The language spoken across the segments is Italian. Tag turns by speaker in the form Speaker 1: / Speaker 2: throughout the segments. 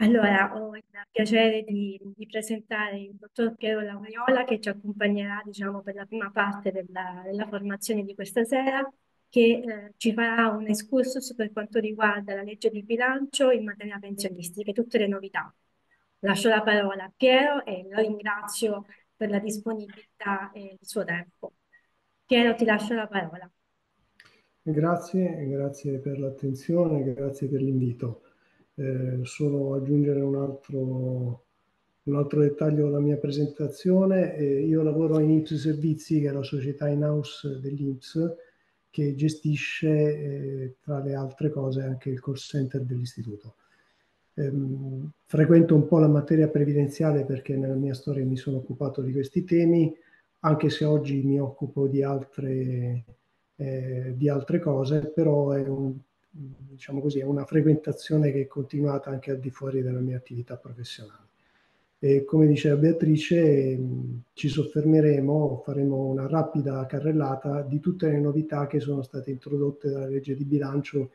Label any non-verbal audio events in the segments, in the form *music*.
Speaker 1: Allora, ho il piacere di, di presentare il dottor Piero Lauriola che ci accompagnerà, diciamo, per la prima parte della, della formazione di questa sera, che eh, ci farà un excursus per quanto riguarda la legge di bilancio in materia pensionistica e tutte le novità. Lascio la parola a Piero e lo ringrazio per la disponibilità e il suo tempo. Piero, ti lascio la parola.
Speaker 2: Grazie, grazie per l'attenzione, grazie per l'invito. Eh, solo aggiungere un altro, un altro, dettaglio alla mia presentazione. Eh, io lavoro in IMSS Servizi, che è la società in-house dell'IMSS, che gestisce, eh, tra le altre cose, anche il call center dell'istituto. Ehm, frequento un po' la materia previdenziale perché nella mia storia mi sono occupato di questi temi, anche se oggi mi occupo di altre, eh, di altre cose, però è un diciamo così, è una frequentazione che è continuata anche al di fuori della mia attività professionale. E come diceva Beatrice, mm, ci soffermeremo, faremo una rapida carrellata di tutte le novità che sono state introdotte dalla legge di bilancio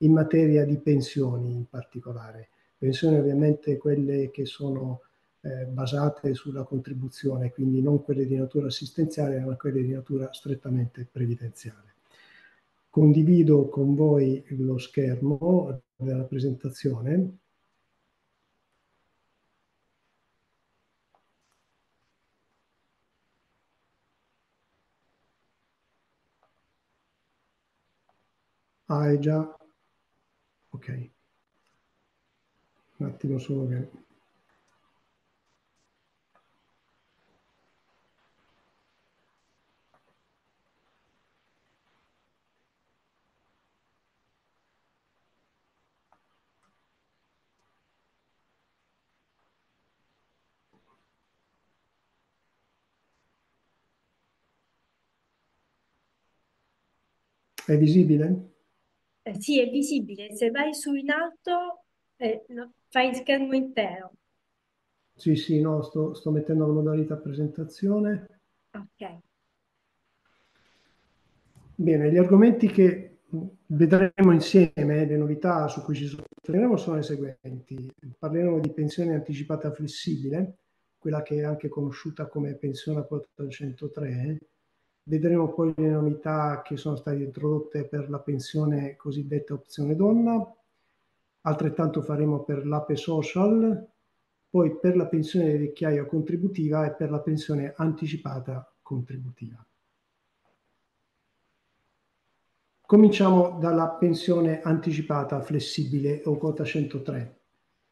Speaker 2: in materia di pensioni in particolare. Pensioni ovviamente quelle che sono eh, basate sulla contribuzione, quindi non quelle di natura assistenziale, ma quelle di natura strettamente previdenziale. Condivido con voi lo schermo della presentazione. Ah, è già... Ok. Un attimo solo che... È visibile?
Speaker 1: Eh, sì, è visibile. Se vai su in alto, eh, no, fai il schermo intero.
Speaker 2: Sì, sì, no, sto, sto mettendo la modalità presentazione. Ok. Bene, gli argomenti che vedremo insieme, eh, le novità su cui ci soffermeremo sono le seguenti. Parleremo di pensione anticipata flessibile, quella che è anche conosciuta come pensione a 403, Vedremo poi le novità che sono state introdotte per la pensione cosiddetta opzione donna, altrettanto faremo per l'APE social, poi per la pensione vecchiaia contributiva e per la pensione anticipata contributiva. Cominciamo dalla pensione anticipata flessibile o quota 103.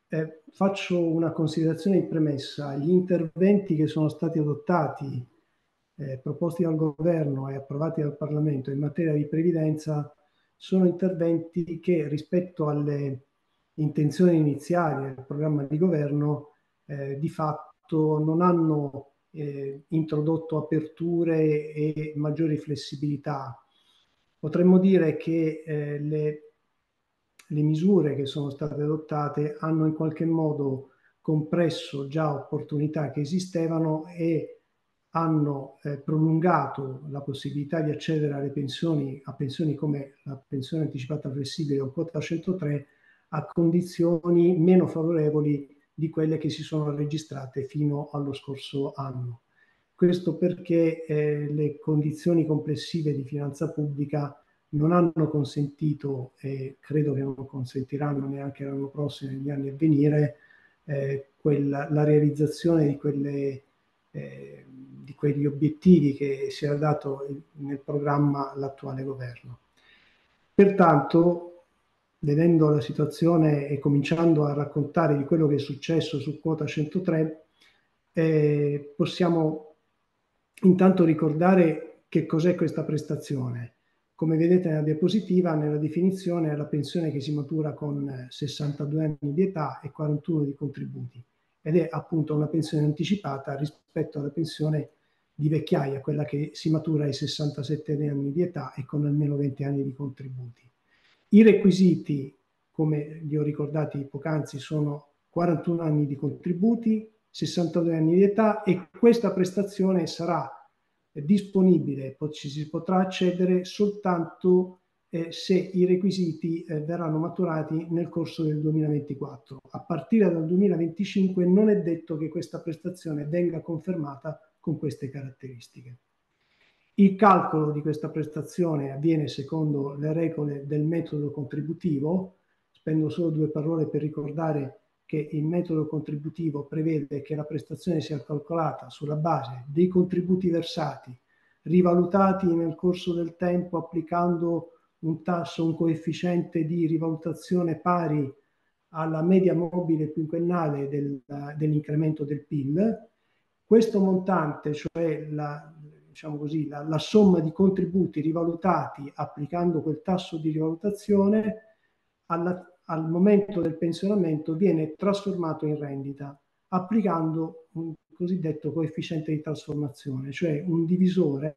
Speaker 2: Eh, faccio una considerazione in premessa. Gli interventi che sono stati adottati eh, proposti dal governo e approvati dal Parlamento in materia di previdenza sono interventi che rispetto alle intenzioni iniziali del programma di governo eh, di fatto non hanno eh, introdotto aperture e maggiori flessibilità. Potremmo dire che eh, le, le, misure che sono state adottate hanno in qualche modo compresso già opportunità che esistevano e hanno eh, prolungato la possibilità di accedere alle pensioni, a pensioni come la pensione anticipata flessibile o quota 103 a condizioni meno favorevoli di quelle che si sono registrate fino allo scorso anno. Questo perché eh, le condizioni complessive di finanza pubblica non hanno consentito e credo che non consentiranno neanche l'anno prossimo, negli anni a venire, eh, quella, la realizzazione di quelle Ehm, di quegli obiettivi che si era dato nel programma l'attuale governo. Pertanto, vedendo la situazione e cominciando a raccontare di quello che è successo su quota 103, eh, possiamo intanto ricordare che cos'è questa prestazione. Come vedete nella diapositiva, nella definizione è la pensione che si matura con 62 eh, anni di età e 41 di contributi ed è appunto una pensione anticipata rispetto alla pensione di vecchiaia, quella che si matura ai 67 anni di età e con almeno 20 anni di contributi. I requisiti, come li ho ricordati poc'anzi, sono 41 anni di contributi, 62 anni di età e questa prestazione sarà disponibile, ci si potrà accedere soltanto eh, se i requisiti eh, verranno maturati nel corso del 2024. A partire dal 2025 non è detto che questa prestazione venga confermata con queste caratteristiche. Il calcolo di questa prestazione avviene secondo le regole del metodo contributivo. Spendo solo due parole per ricordare che il metodo contributivo prevede che la prestazione sia calcolata sulla base dei contributi versati, rivalutati nel corso del tempo applicando un tasso, un coefficiente di rivalutazione pari alla media mobile quinquennale del, dell'incremento del PIL. Questo montante, cioè la, diciamo così, la, la, somma di contributi rivalutati applicando quel tasso di rivalutazione, alla, al momento del pensionamento viene trasformato in rendita applicando un cosiddetto coefficiente di trasformazione, cioè un divisore,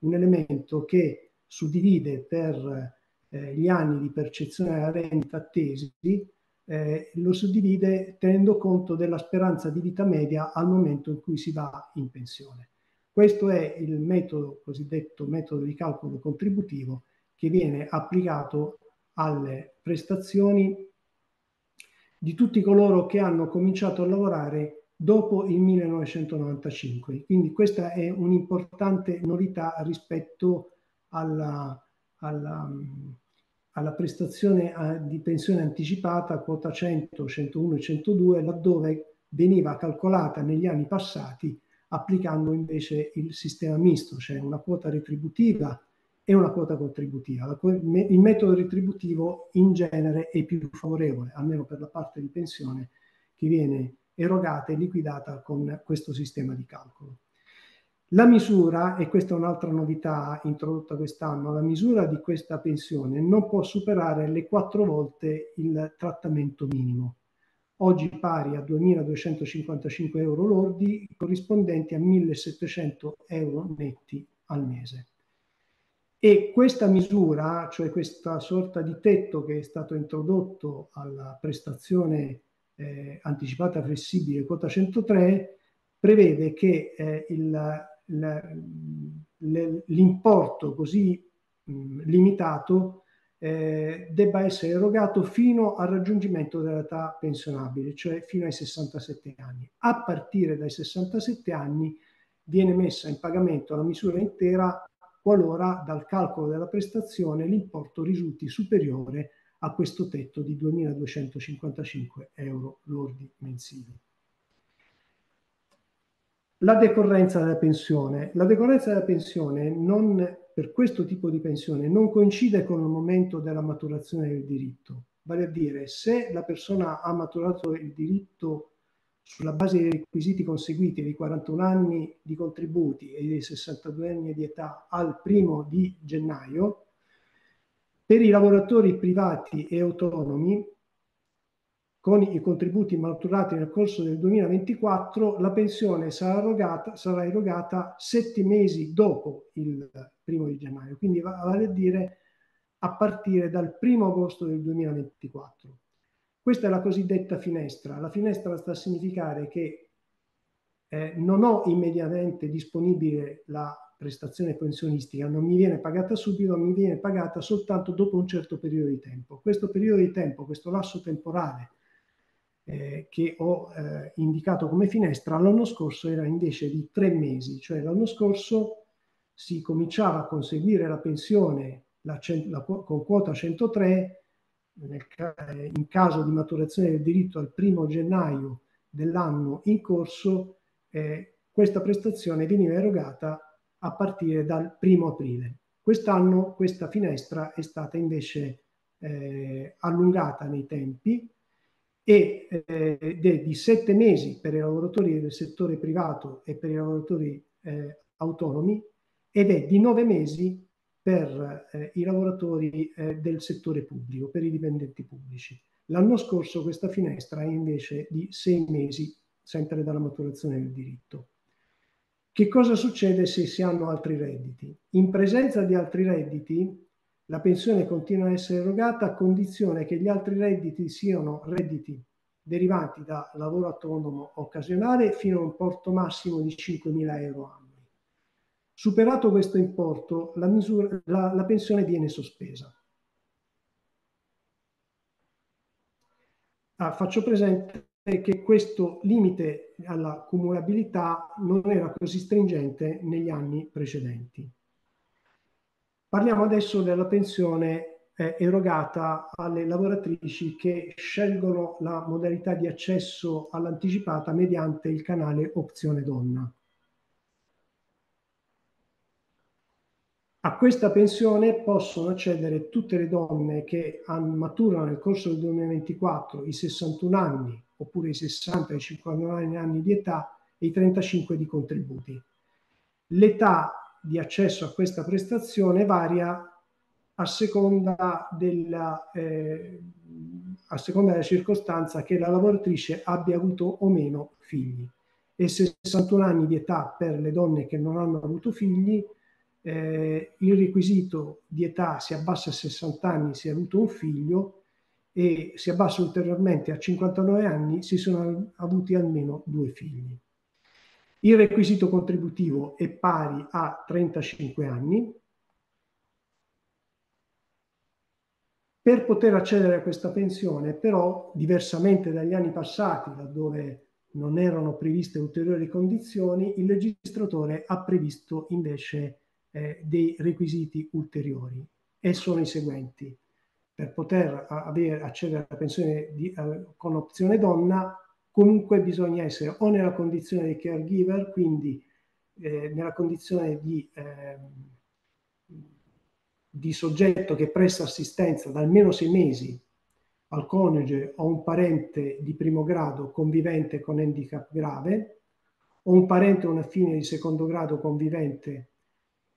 Speaker 2: un elemento che suddivide per eh, gli anni di percezione della renta attesi, eh, lo suddivide tenendo conto della speranza di vita media al momento in cui si va in pensione. Questo è il metodo cosiddetto metodo di calcolo contributivo che viene applicato alle prestazioni di tutti coloro che hanno cominciato a lavorare dopo il 1995. Quindi questa è un'importante novità rispetto a alla, alla, alla prestazione eh, di pensione anticipata quota 100, 101 e 102, laddove veniva calcolata negli anni passati applicando invece il sistema misto, cioè una quota retributiva e una quota contributiva. Il metodo retributivo in genere è più favorevole, almeno per la parte di pensione che viene erogata e liquidata con questo sistema di calcolo. La misura, e questa è un'altra novità introdotta quest'anno, la misura di questa pensione non può superare le quattro volte il trattamento minimo, oggi pari a 2.255 euro lordi, corrispondenti a 1.700 euro netti al mese. E questa misura, cioè questa sorta di tetto che è stato introdotto alla prestazione eh, anticipata flessibile quota 103, prevede che eh, il l'importo così limitato eh, debba essere erogato fino al raggiungimento dell'età pensionabile, cioè fino ai 67 anni. A partire dai 67 anni viene messa in pagamento la misura intera qualora dal calcolo della prestazione l'importo risulti superiore a questo tetto di 2.255 euro lordi mensili. La decorrenza della pensione. La decorrenza della pensione non, per questo tipo di pensione non coincide con il momento della maturazione del diritto. Vale a dire, se la persona ha maturato il diritto sulla base dei requisiti conseguiti dei 41 anni di contributi e dei 62 anni di età al primo di gennaio, per i lavoratori privati e autonomi con i contributi maturati nel corso del 2024, la pensione sarà erogata, sarà erogata sette mesi dopo il primo di gennaio, quindi vale a dire a partire dal primo agosto del 2024. Questa è la cosiddetta finestra. La finestra sta a significare che eh, non ho immediatamente disponibile la prestazione pensionistica, non mi viene pagata subito, mi viene pagata soltanto dopo un certo periodo di tempo. Questo periodo di tempo, questo lasso temporale eh, che ho eh, indicato come finestra l'anno scorso era invece di tre mesi, cioè l'anno scorso si cominciava a conseguire la pensione la, la, con quota 103 nel, eh, in caso di maturazione del diritto al primo gennaio dell'anno in corso, eh, questa prestazione veniva erogata a partire dal primo aprile. Quest'anno questa finestra è stata invece eh, allungata nei tempi e, eh, ed è di sette mesi per i lavoratori del settore privato e per i lavoratori eh, autonomi ed è di nove mesi per eh, i lavoratori eh, del settore pubblico, per i dipendenti pubblici. L'anno scorso questa finestra è invece di sei mesi, sempre dalla maturazione del diritto. Che cosa succede se si hanno altri redditi? In presenza di altri redditi, la pensione continua a essere erogata a condizione che gli altri redditi siano redditi derivanti da lavoro autonomo occasionale fino a un importo massimo di 5.000 euro annui. Superato questo importo, la, misura, la, la pensione viene sospesa. Ah, faccio presente che questo limite alla cumulabilità non era così stringente negli anni precedenti. Parliamo adesso della pensione eh, erogata alle lavoratrici che scelgono la modalità di accesso all'anticipata mediante il canale Opzione Donna. A questa pensione possono accedere tutte le donne che maturano nel corso del 2024 i 61 anni, oppure i 60 e i 59 anni di età e i 35 di contributi. L'età di accesso a questa prestazione varia a seconda della, eh, a seconda della circostanza che la lavoratrice abbia avuto o meno figli. E 61 anni di età per le donne che non hanno avuto figli, eh, il requisito di età si abbassa a 60 anni se ha avuto un figlio e si abbassa ulteriormente a 59 anni se sono avuti almeno due figli. Il requisito contributivo è pari a 35 anni. Per poter accedere a questa pensione, però, diversamente dagli anni passati, laddove non erano previste ulteriori condizioni, il legislatore ha previsto invece eh, dei requisiti ulteriori e sono i seguenti. Per poter avere, accedere alla pensione di, eh, con opzione donna comunque bisogna essere o nella condizione di caregiver, quindi eh, nella condizione di, eh, di, soggetto che presta assistenza da almeno sei mesi al coniuge o un parente di primo grado convivente con handicap grave, o un parente o una fine di secondo grado convivente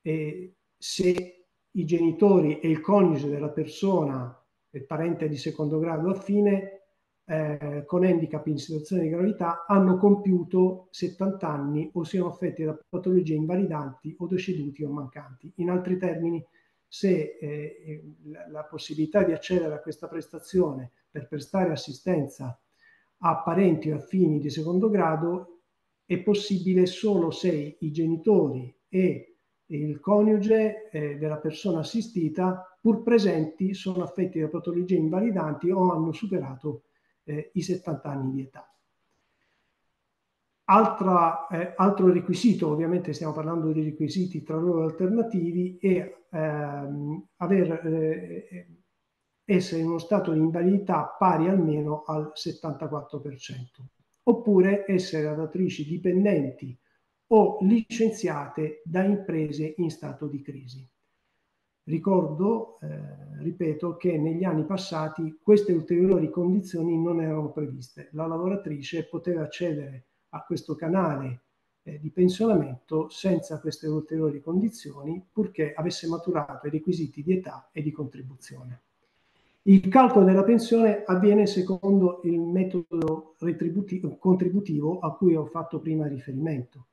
Speaker 2: eh, se i genitori e il coniuge della persona, il parente di secondo grado affine, eh, con handicap in situazione di gravità hanno compiuto 70 anni o siano affetti da patologie invalidanti o deceduti o mancanti. In altri termini, se eh, la possibilità di accedere a questa prestazione per prestare assistenza a parenti o affini di secondo grado è possibile solo se i genitori e il coniuge eh, della persona assistita, pur presenti, sono affetti da patologie invalidanti o hanno superato eh, i 70 anni di età. Altra, eh, altro requisito, ovviamente stiamo parlando di requisiti tra loro alternativi, è ehm, aver, eh, essere in uno stato di invalidità pari almeno al 74%, oppure essere adattrici dipendenti o licenziate da imprese in stato di crisi. Ricordo, eh, ripeto, che negli anni passati queste ulteriori condizioni non erano previste. La lavoratrice poteva accedere a questo canale eh, di pensionamento senza queste ulteriori condizioni, purché avesse maturato i requisiti di età e di contribuzione. Il calcolo della pensione avviene secondo il metodo contributivo a cui ho fatto prima riferimento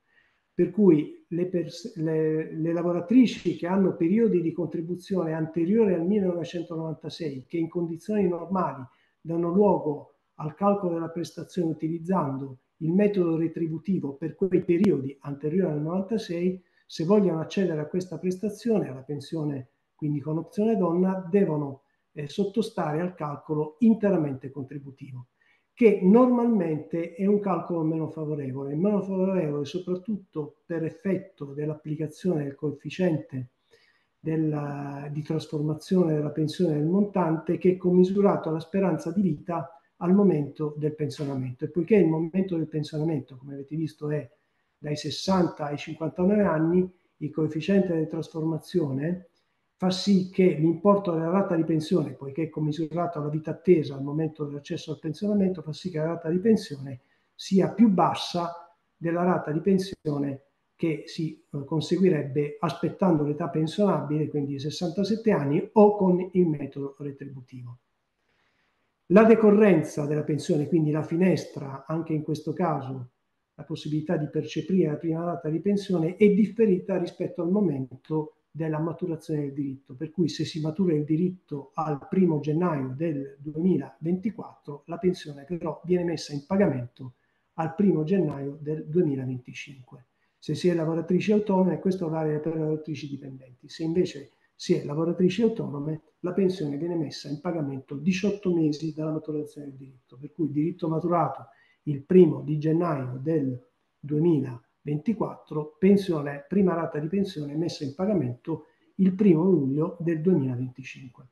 Speaker 2: per cui le, pers- le, le, lavoratrici che hanno periodi di contribuzione anteriori al 1996, che in condizioni normali danno luogo al calcolo della prestazione utilizzando il metodo retributivo per quei periodi anteriori al 96, se vogliono accedere a questa prestazione, alla pensione quindi con opzione donna, devono eh, sottostare al calcolo interamente contributivo che normalmente è un calcolo meno favorevole, meno favorevole soprattutto per effetto dell'applicazione del coefficiente della, di trasformazione della pensione del montante che è commisurato alla speranza di vita al momento del pensionamento. E poiché il momento del pensionamento, come avete visto, è dai 60 ai 59 anni, il coefficiente di trasformazione fa sì che l'importo della rata di pensione, poiché è commisurato alla vita attesa al momento dell'accesso al pensionamento, fa sì che la rata di pensione sia più bassa della rata di pensione che si eh, conseguirebbe aspettando l'età pensionabile, quindi 67 anni, o con il metodo retributivo. La decorrenza della pensione, quindi la finestra, anche in questo caso la possibilità di percepire la prima rata di pensione, è differita rispetto al momento della maturazione del diritto, per cui se si matura il diritto al 1 gennaio del 2024, la pensione però viene messa in pagamento al 1 gennaio del 2025. Se si è lavoratrici autonome, questo vale per le lavoratrici dipendenti. Se invece si è lavoratrici autonome, la pensione viene messa in pagamento 18 mesi dalla maturazione del diritto, per cui il diritto maturato il 1 di gennaio del 2024 2024, pensione, prima rata di pensione messa in pagamento il 1 luglio del 2025.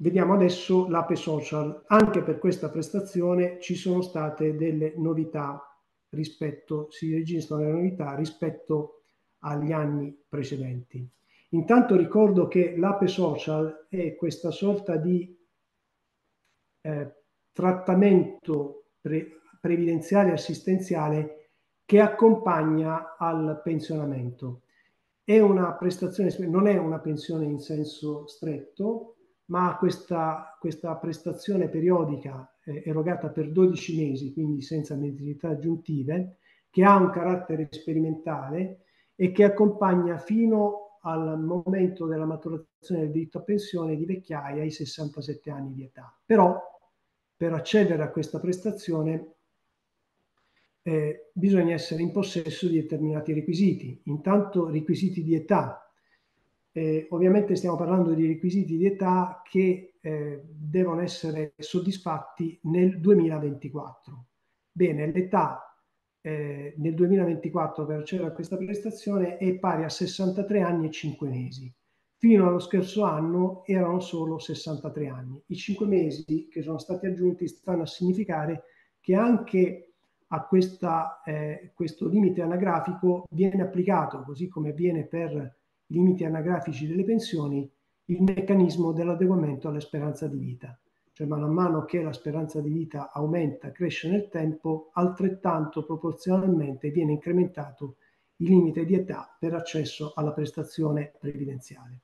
Speaker 2: Vediamo adesso l'APE Social. Anche per questa prestazione ci sono state delle novità rispetto, si registrano le novità rispetto agli anni precedenti. Intanto ricordo che l'APE Social è questa sorta di eh, trattamento pre- previdenziale e assistenziale che accompagna al pensionamento. È una prestazione, non è una pensione in senso stretto, ma questa, questa prestazione periodica eh, erogata per 12 mesi, quindi senza mensilità aggiuntive, che ha un carattere sperimentale e che accompagna fino al momento della maturazione del diritto a pensione di vecchiaia ai 67 anni di età. Però per accedere a questa prestazione eh, bisogna essere in possesso di determinati requisiti. Intanto requisiti di età. Eh, ovviamente stiamo parlando di requisiti di età che eh, devono essere soddisfatti nel 2024. Bene, l'età eh, nel 2024 per accedere a questa prestazione è pari a 63 anni e 5 mesi fino allo scorso anno erano solo 63 anni. I cinque mesi che sono stati aggiunti stanno a significare che anche a questa, eh, questo limite anagrafico viene applicato, così come avviene per i limiti anagrafici delle pensioni, il meccanismo dell'adeguamento alla speranza di vita. Cioè man mano che la speranza di vita aumenta, cresce nel tempo, altrettanto proporzionalmente viene incrementato il limite di età per accesso alla prestazione previdenziale.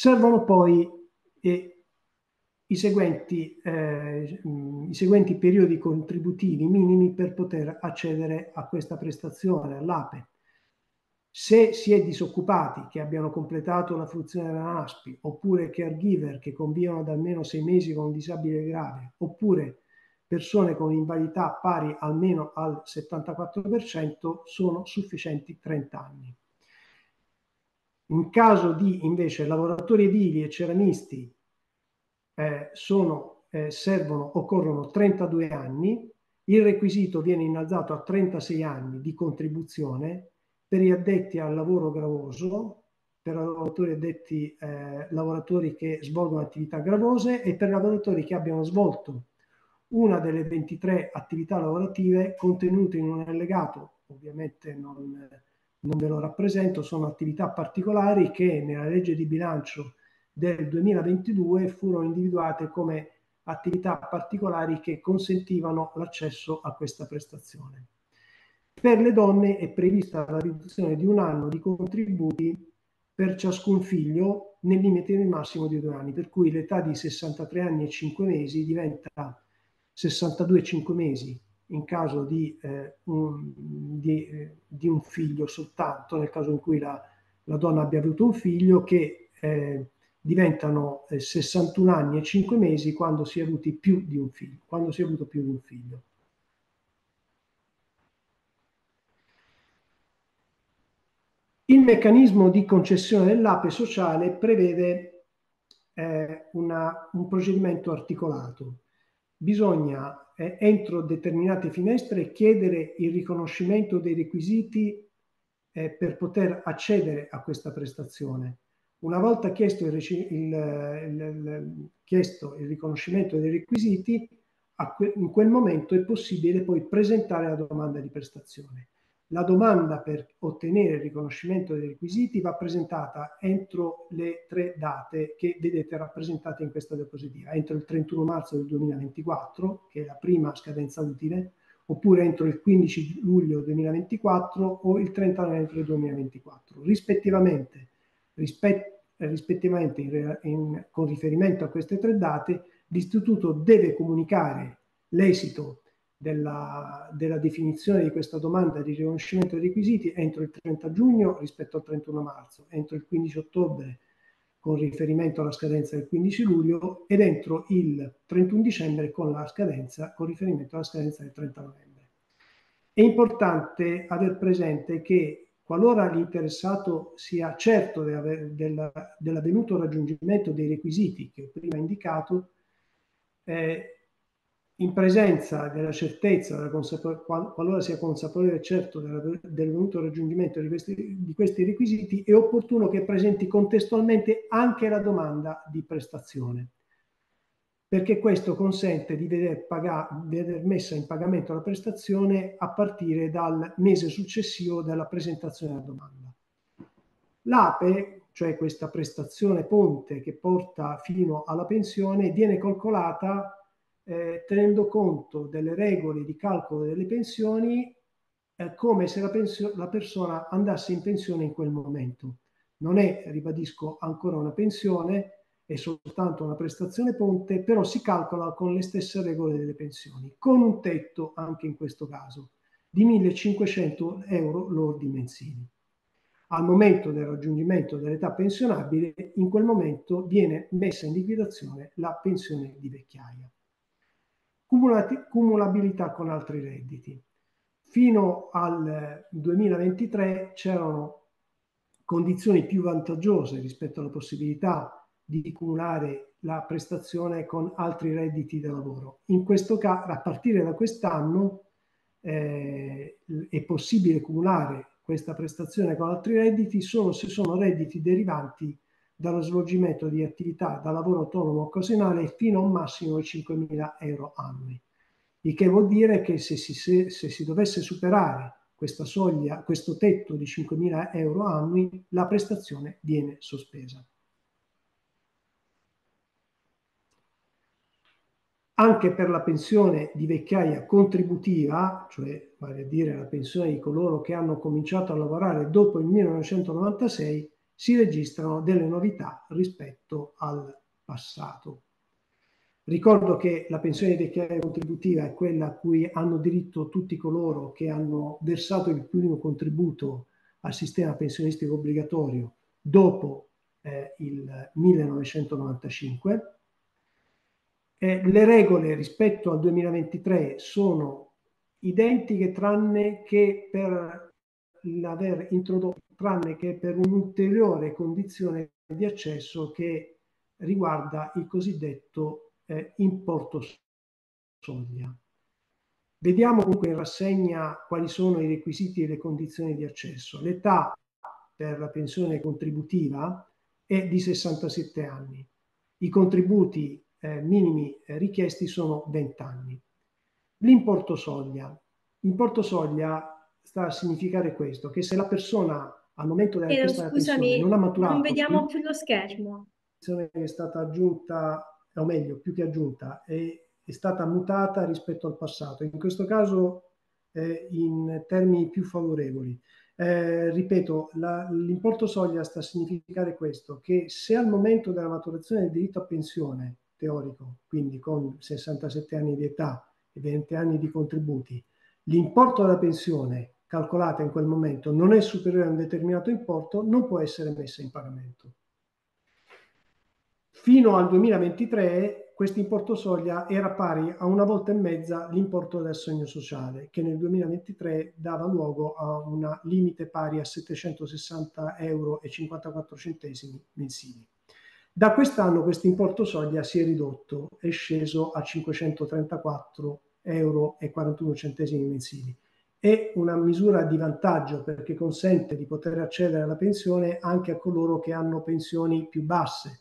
Speaker 2: Servono poi eh, i, seguenti, eh, i seguenti periodi contributivi minimi per poter accedere a questa prestazione, all'APE. Se si è disoccupati che abbiano completato una funzione della NASPI, oppure caregiver che convivono da almeno sei mesi con un disabile grave, oppure persone con invalidità pari almeno al 74%, sono sufficienti 30 anni. In caso di invece lavoratori edili e ceramisti eh, sono, eh, servono, occorrono 32 anni, il requisito viene innalzato a 36 anni di contribuzione per gli addetti al lavoro gravoso, per lavoratori addetti eh, lavoratori che svolgono attività gravose e per lavoratori che abbiano svolto una delle 23 attività lavorative contenute in un allegato, ovviamente non non ve lo rappresento, sono attività particolari che nella legge di bilancio del 2022 furono individuate come attività particolari che consentivano l'accesso a questa prestazione. Per le donne è prevista la riduzione di un anno di contributi per ciascun figlio nel limite del massimo di due anni, per cui l'età di 63 anni e 5 mesi diventa 62 e 5 mesi in caso di, eh, un, di, di, un, figlio soltanto, nel caso in cui la, la donna abbia avuto un figlio, che eh, diventano 61 eh, anni e 5 mesi quando si è avuti più di un figlio, quando si è avuto più di un figlio. Il meccanismo di concessione dell'ape sociale prevede eh, una, un procedimento articolato. Bisogna eh, entro determinate finestre chiedere il riconoscimento dei requisiti eh, per poter accedere a questa prestazione. Una volta chiesto il, il, il, chiesto il riconoscimento dei requisiti, que in quel momento è possibile poi presentare la domanda di prestazione. La domanda per ottenere il riconoscimento dei requisiti va presentata entro le tre date che vedete rappresentate in questa diapositiva, entro il 31 marzo del 2024, che è la prima scadenza utile, oppure entro il 15 luglio 2024 o il 30 novembre 2024. Rispettivamente, rispett rispettivamente in in, con riferimento a queste tre date, l'istituto deve comunicare l'esito della, della, definizione di questa domanda di riconoscimento dei requisiti entro il 30 giugno rispetto al 31 marzo, entro il 15 ottobre con riferimento alla scadenza del 15 luglio ed entro il 31 dicembre con, la scadenza, con riferimento alla scadenza del 30 novembre. È importante aver presente che qualora l'interessato sia certo dell'avvenuto raggiungimento dei requisiti che ho prima indicato, eh, in presenza della certezza, della qualora sia consapevole e certo del, del venuto raggiungimento di questi, di questi, requisiti, è opportuno che presenti contestualmente anche la domanda di prestazione, perché questo consente di vedere veder messa in pagamento la prestazione a partire dal mese successivo della presentazione della domanda. L'APE, cioè questa prestazione ponte che porta fino alla pensione, viene calcolata eh, tenendo conto delle regole di calcolo delle pensioni eh, come se la, pensio- la persona andasse in pensione in quel momento. Non è, ribadisco, ancora una pensione, è soltanto una prestazione ponte, però si calcola con le stesse regole delle pensioni, con un tetto anche in questo caso di 1.500 euro lordi mensili. Al momento del raggiungimento dell'età pensionabile, in quel momento viene messa in liquidazione la pensione di vecchiaia cumulabilità con altri redditi. Fino al 2023 c'erano condizioni più vantaggiose rispetto alla possibilità di cumulare la prestazione con altri redditi da lavoro. In questo caso, a partire da quest'anno, eh, è possibile cumulare questa prestazione con altri redditi solo se sono redditi derivanti dallo svolgimento di attività da lavoro autonomo occasionale fino a un massimo di 5.000 euro annui. Il che vuol dire che se si, se, se si dovesse superare questa soglia, questo tetto di 5.000 euro annui, la prestazione viene sospesa. anche per la pensione di vecchiaia contributiva, cioè vale a dire la pensione di coloro che hanno cominciato a lavorare dopo il 1996, si registrano delle novità rispetto al passato. Ricordo che la pensione vecchiaia contributiva è quella a cui hanno diritto tutti coloro che hanno versato il primo contributo al sistema pensionistico obbligatorio dopo eh, il 1995. Eh, le regole rispetto al 2023 sono identiche tranne che per l'aver introdotto tranne che per un'ulteriore condizione di accesso che riguarda il cosiddetto eh, importo soglia. Vediamo comunque in rassegna quali sono i requisiti e le condizioni di accesso. L'età per la pensione contributiva è di 67 anni. I contributi eh, minimi eh, richiesti sono 20 anni. L'importo soglia. L'importo soglia sta a significare questo, che se la persona al momento della richiesta non ha maturato. Non vediamo
Speaker 1: più lo schermo.
Speaker 2: Che è stata aggiunta, o meglio, più che aggiunta, è, è stata mutata rispetto al passato. In questo caso eh, in termini più favorevoli. Eh, ripeto, la, l'importo soglia sta a significare questo, che se al momento della maturazione del diritto a pensione teorico, quindi con 67 anni di età e 20 anni di contributi, l'importo della pensione calcolata in quel momento non è superiore a un determinato importo, non può essere messa in pagamento. Fino al 2023 questo importo soglia era pari a una volta e mezza l'importo del sogno sociale, che nel 2023 dava luogo a un limite pari a 760,54 euro mensili. Da quest'anno questo importo soglia si è ridotto, è sceso a 534,41 euro mensili è una misura di vantaggio perché consente di poter accedere alla pensione anche a coloro che hanno pensioni più basse.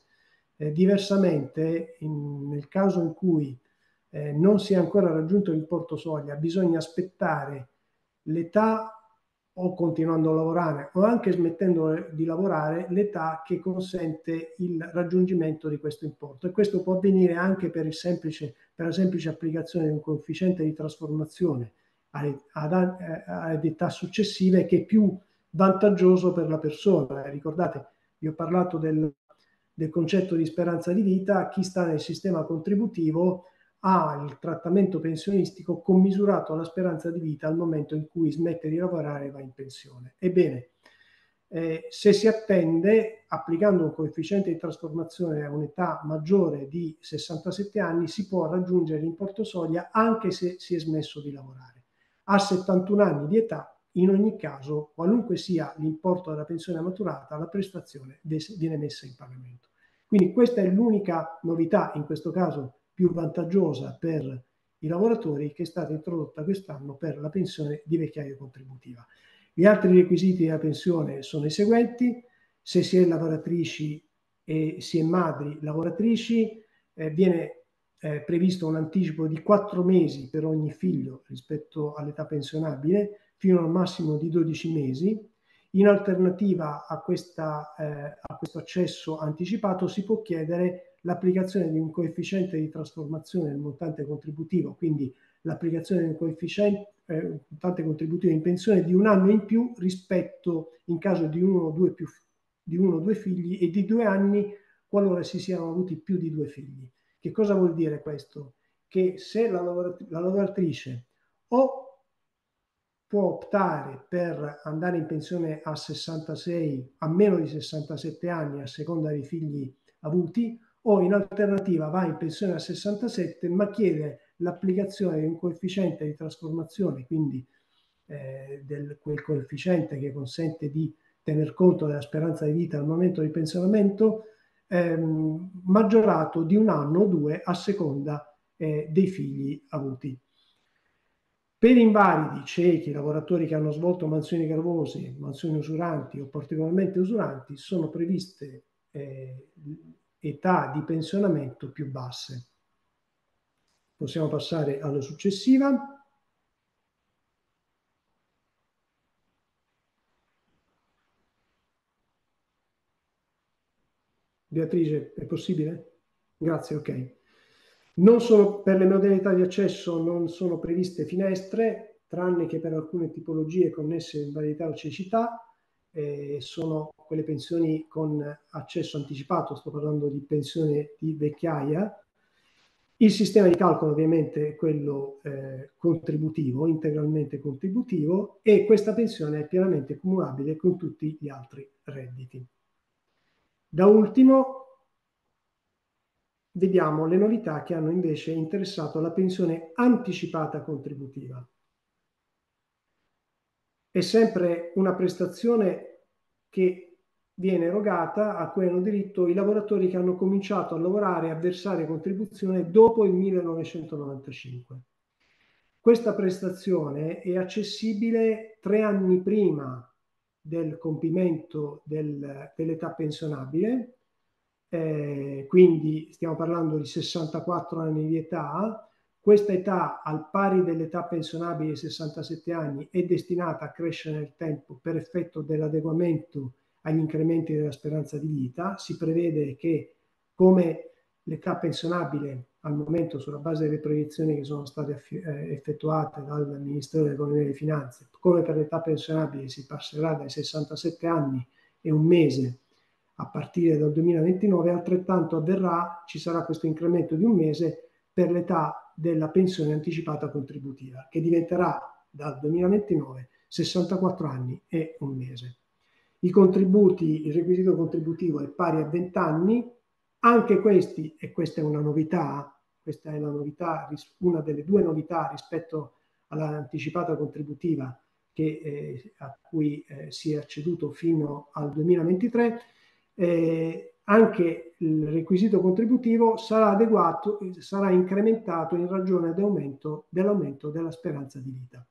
Speaker 2: Eh, diversamente, in, nel caso in cui eh, non si è ancora raggiunto il porto soglia, bisogna aspettare l'età o continuando a lavorare o anche smettendo di lavorare l'età che consente il raggiungimento di questo importo e questo può avvenire anche per, semplice, per la semplice applicazione di un coefficiente di trasformazione alle, ad, ad età eh, successive che è più vantaggioso per la persona. Eh, ricordate, vi ho parlato del, del concetto di speranza di vita, chi sta nel sistema contributivo ha il trattamento pensionistico commisurato alla speranza di vita al momento in cui smette di lavorare e va in pensione. Ebbene, eh, se si attende, applicando un coefficiente di trasformazione a un'età maggiore di 67 anni, si può raggiungere l'importo soglia anche se si è smesso di lavorare a 71 anni di età, in ogni caso, qualunque sia l'importo della pensione maturata, la prestazione viene messa in pagamento. Quindi questa è l'unica novità, in questo caso più vantaggiosa per i lavoratori, che è stata introdotta quest'anno per la pensione di vecchiaia contributiva. Gli altri requisiti della pensione sono i seguenti, se si è lavoratrici e si è madri lavoratrici, eh, viene eh, previsto un anticipo di 4 mesi per ogni figlio rispetto all'età pensionabile, fino al massimo di 12 mesi. In alternativa a, questa, eh, a questo accesso anticipato si può chiedere l'applicazione di un coefficiente di trasformazione del montante contributivo, quindi l'applicazione di un coefficiente eh, montante contributivo in pensione di un anno in più rispetto in caso di uno o due, più, di uno o due figli e di due anni qualora si siano avuti più di due figli. Che cosa vuol dire questo? Che se la, lavorat- la lavoratrice o può optare per andare in pensione a 66, a meno di 67 anni, a seconda dei figli avuti, o in alternativa va in pensione a 67 ma chiede l'applicazione di un coefficiente di trasformazione, quindi eh, del, quel coefficiente che consente di tener conto della speranza di vita al momento di pensionamento, ehm, maggiorato di un anno o due a seconda eh, dei figli avuti. Per invalidi, ciechi, lavoratori che hanno svolto mansioni gravose, mansioni usuranti o particolarmente usuranti, sono previste eh, età di pensionamento più basse. Possiamo passare alla successiva. Beatrice, è possibile? Grazie, ok. Non so, per le modalità di accesso non sono previste finestre, tranne che per alcune tipologie connesse in varietà o cecità, eh, sono quelle pensioni con accesso anticipato, sto parlando di pensione di vecchiaia. Il sistema di calcolo ovviamente è quello eh, contributivo, integralmente contributivo, e questa pensione è pienamente cumulabile con tutti gli altri redditi. Da ultimo vediamo le novità che hanno invece interessato la pensione anticipata contributiva. È sempre una prestazione che viene erogata a cui hanno diritto i lavoratori che hanno cominciato a lavorare e a versare contribuzione dopo il 1995. Questa prestazione è accessibile tre anni prima del compimento del, dell'età pensionabile, eh, quindi stiamo parlando di 64 anni di età, questa età al pari dell'età pensionabile di 67 anni è destinata a crescere nel tempo per effetto dell'adeguamento agli incrementi della speranza di vita, si prevede che come l'età pensionabile al momento sulla base delle proiezioni che sono state eh, effettuate dal Ministero dell'Economia e delle Finanze, come per l'età pensionabile si passerà dai 67 anni e un mese a partire dal 2029, altrettanto avverrà, ci sarà questo incremento di un mese per l'età della pensione anticipata contributiva, che diventerà dal 2029 64 anni e un mese. I contributi, il requisito contributivo è pari a 20 anni, anche questi, e questa è una novità, questa è la novità, una delle due novità rispetto all'anticipata contributiva che, eh, a cui eh, si è acceduto fino al 2023, eh, anche il requisito contributivo sarà adeguato, sarà incrementato in ragione dell'aumento dell della speranza di vita.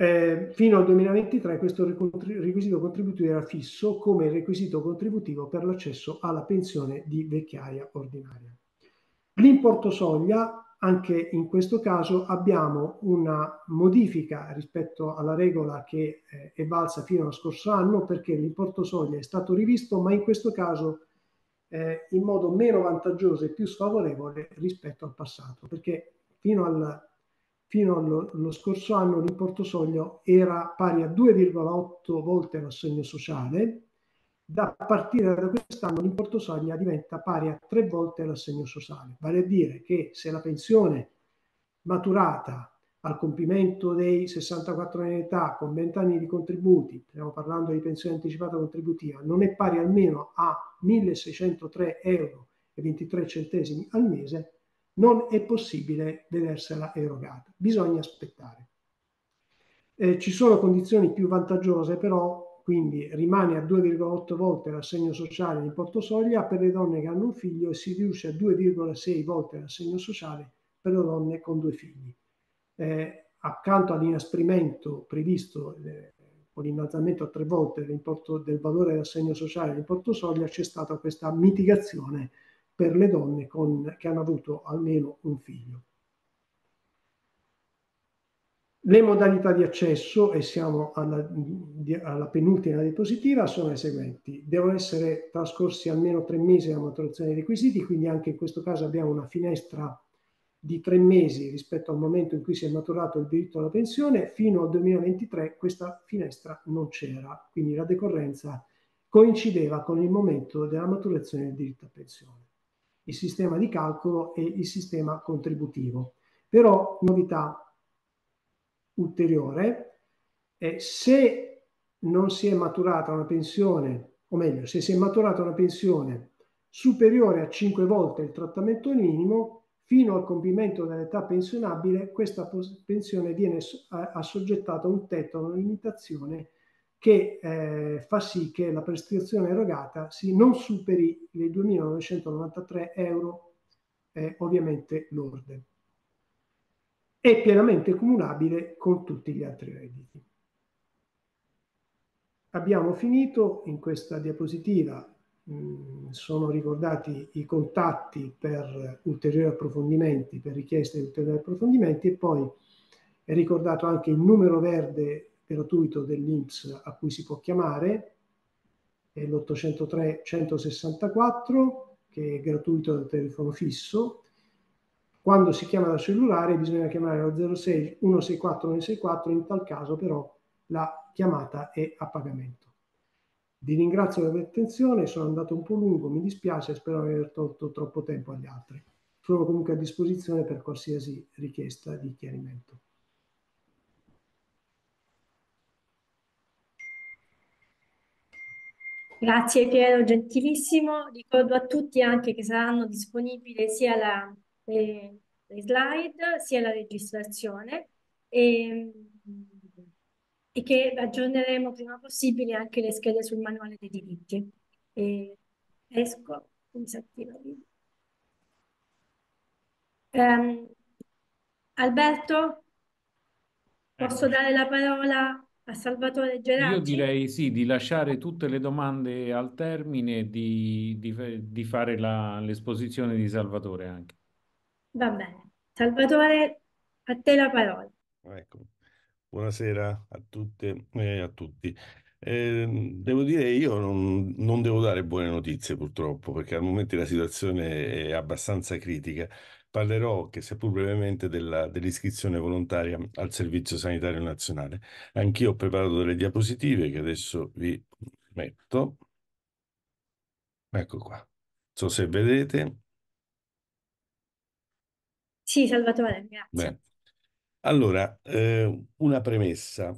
Speaker 2: Eh, fino al 2023 questo requisito contributivo era fisso come requisito contributivo per l'accesso alla pensione di vecchiaia ordinaria. L'importo soglia, anche in questo caso abbiamo una modifica rispetto alla regola che eh, è valsa fino allo scorso anno perché l'importo soglia è stato rivisto ma in questo caso eh, in modo meno vantaggioso e più sfavorevole rispetto al passato perché fino al fino allo, allo scorso anno l'importo sogno era pari a 2,8 volte l'assegno sociale, da partire da quest'anno l'importo sogno diventa pari a 3 volte l'assegno sociale, vale a dire che se la pensione maturata al compimento dei 64 anni di età con 20 anni di contributi, stiamo parlando di pensione anticipata contributiva, non è pari almeno a 1.603 euro e 23 centesimi al mese, non è possibile vedersela erogata, bisogna aspettare. Eh, ci sono condizioni più vantaggiose però, quindi rimane a 2,8 volte l'assegno sociale di porto soglia per le donne che hanno un figlio e si riduce a 2,6 volte l'assegno sociale per le donne con due figli. Eh, accanto all'inasprimento previsto eh, con l'innalzamento a tre volte del valore dell'assegno sociale di porto soglia c'è stata questa mitigazione per le donne con, che hanno avuto almeno un figlio. Le modalità di accesso, e siamo alla, alla penultima diapositiva, sono le seguenti. Devono essere trascorsi almeno tre mesi dalla maturazione dei requisiti, quindi anche in questo caso abbiamo una finestra di tre mesi rispetto al momento in cui si è maturato il diritto alla pensione. Fino al 2023 questa finestra non c'era, quindi la decorrenza coincideva con il momento della maturazione del diritto a pensione il sistema di calcolo e il sistema contributivo. Però, novità ulteriore, eh, se non si è maturata una pensione, o meglio, se si è maturata una pensione superiore a 5 volte il trattamento minimo, fino al compimento dell'età pensionabile questa pensione viene assoggettata a un tetto, a una limitazione che eh, fa sì che la prestazione erogata si non superi le 2.993 euro, eh, ovviamente lorde, è pienamente cumulabile con tutti gli altri redditi. Abbiamo finito in questa diapositiva, mm, sono ricordati i contatti per ulteriori approfondimenti, per richieste di ulteriori approfondimenti e poi è ricordato anche il numero verde gratuito dell'INPS a cui si può chiamare, è l'803 164 che è gratuito dal telefono fisso. Quando si chiama dal cellulare bisogna chiamare lo 06 164 164 in tal caso però la chiamata è a pagamento. Vi ringrazio per l'attenzione, sono andato un po' lungo, mi dispiace, spero di aver tolto troppo tempo agli altri. Sono comunque a disposizione per qualsiasi richiesta di chiarimento.
Speaker 1: Grazie Piero, gentilissimo. Ricordo a tutti anche che saranno disponibili sia la, le, le slide sia la registrazione e, ehm, e, che aggiorneremo prima possibile anche le schede sul manuale dei diritti. E esco, mi attiva um, Alberto, posso dare la parola a a Salvatore Gerardi. Io direi
Speaker 3: sì, di lasciare tutte le domande al termine e di, di, di, fare l'esposizione di Salvatore anche.
Speaker 1: Va bene. Salvatore, a te la parola.
Speaker 4: Ecco. Buonasera a tutte e a tutti. Eh, devo dire, io non, non, devo dare buone notizie purtroppo, perché al momento la situazione è abbastanza critica parlerò, che seppur brevemente, dell'iscrizione volontaria al Servizio Sanitario Nazionale. Anch'io ho preparato delle diapositive che adesso vi metto. Ecco qua. Non so se vedete.
Speaker 1: Sì, Salvatore, grazie.
Speaker 4: Beh. Allora, eh, una premessa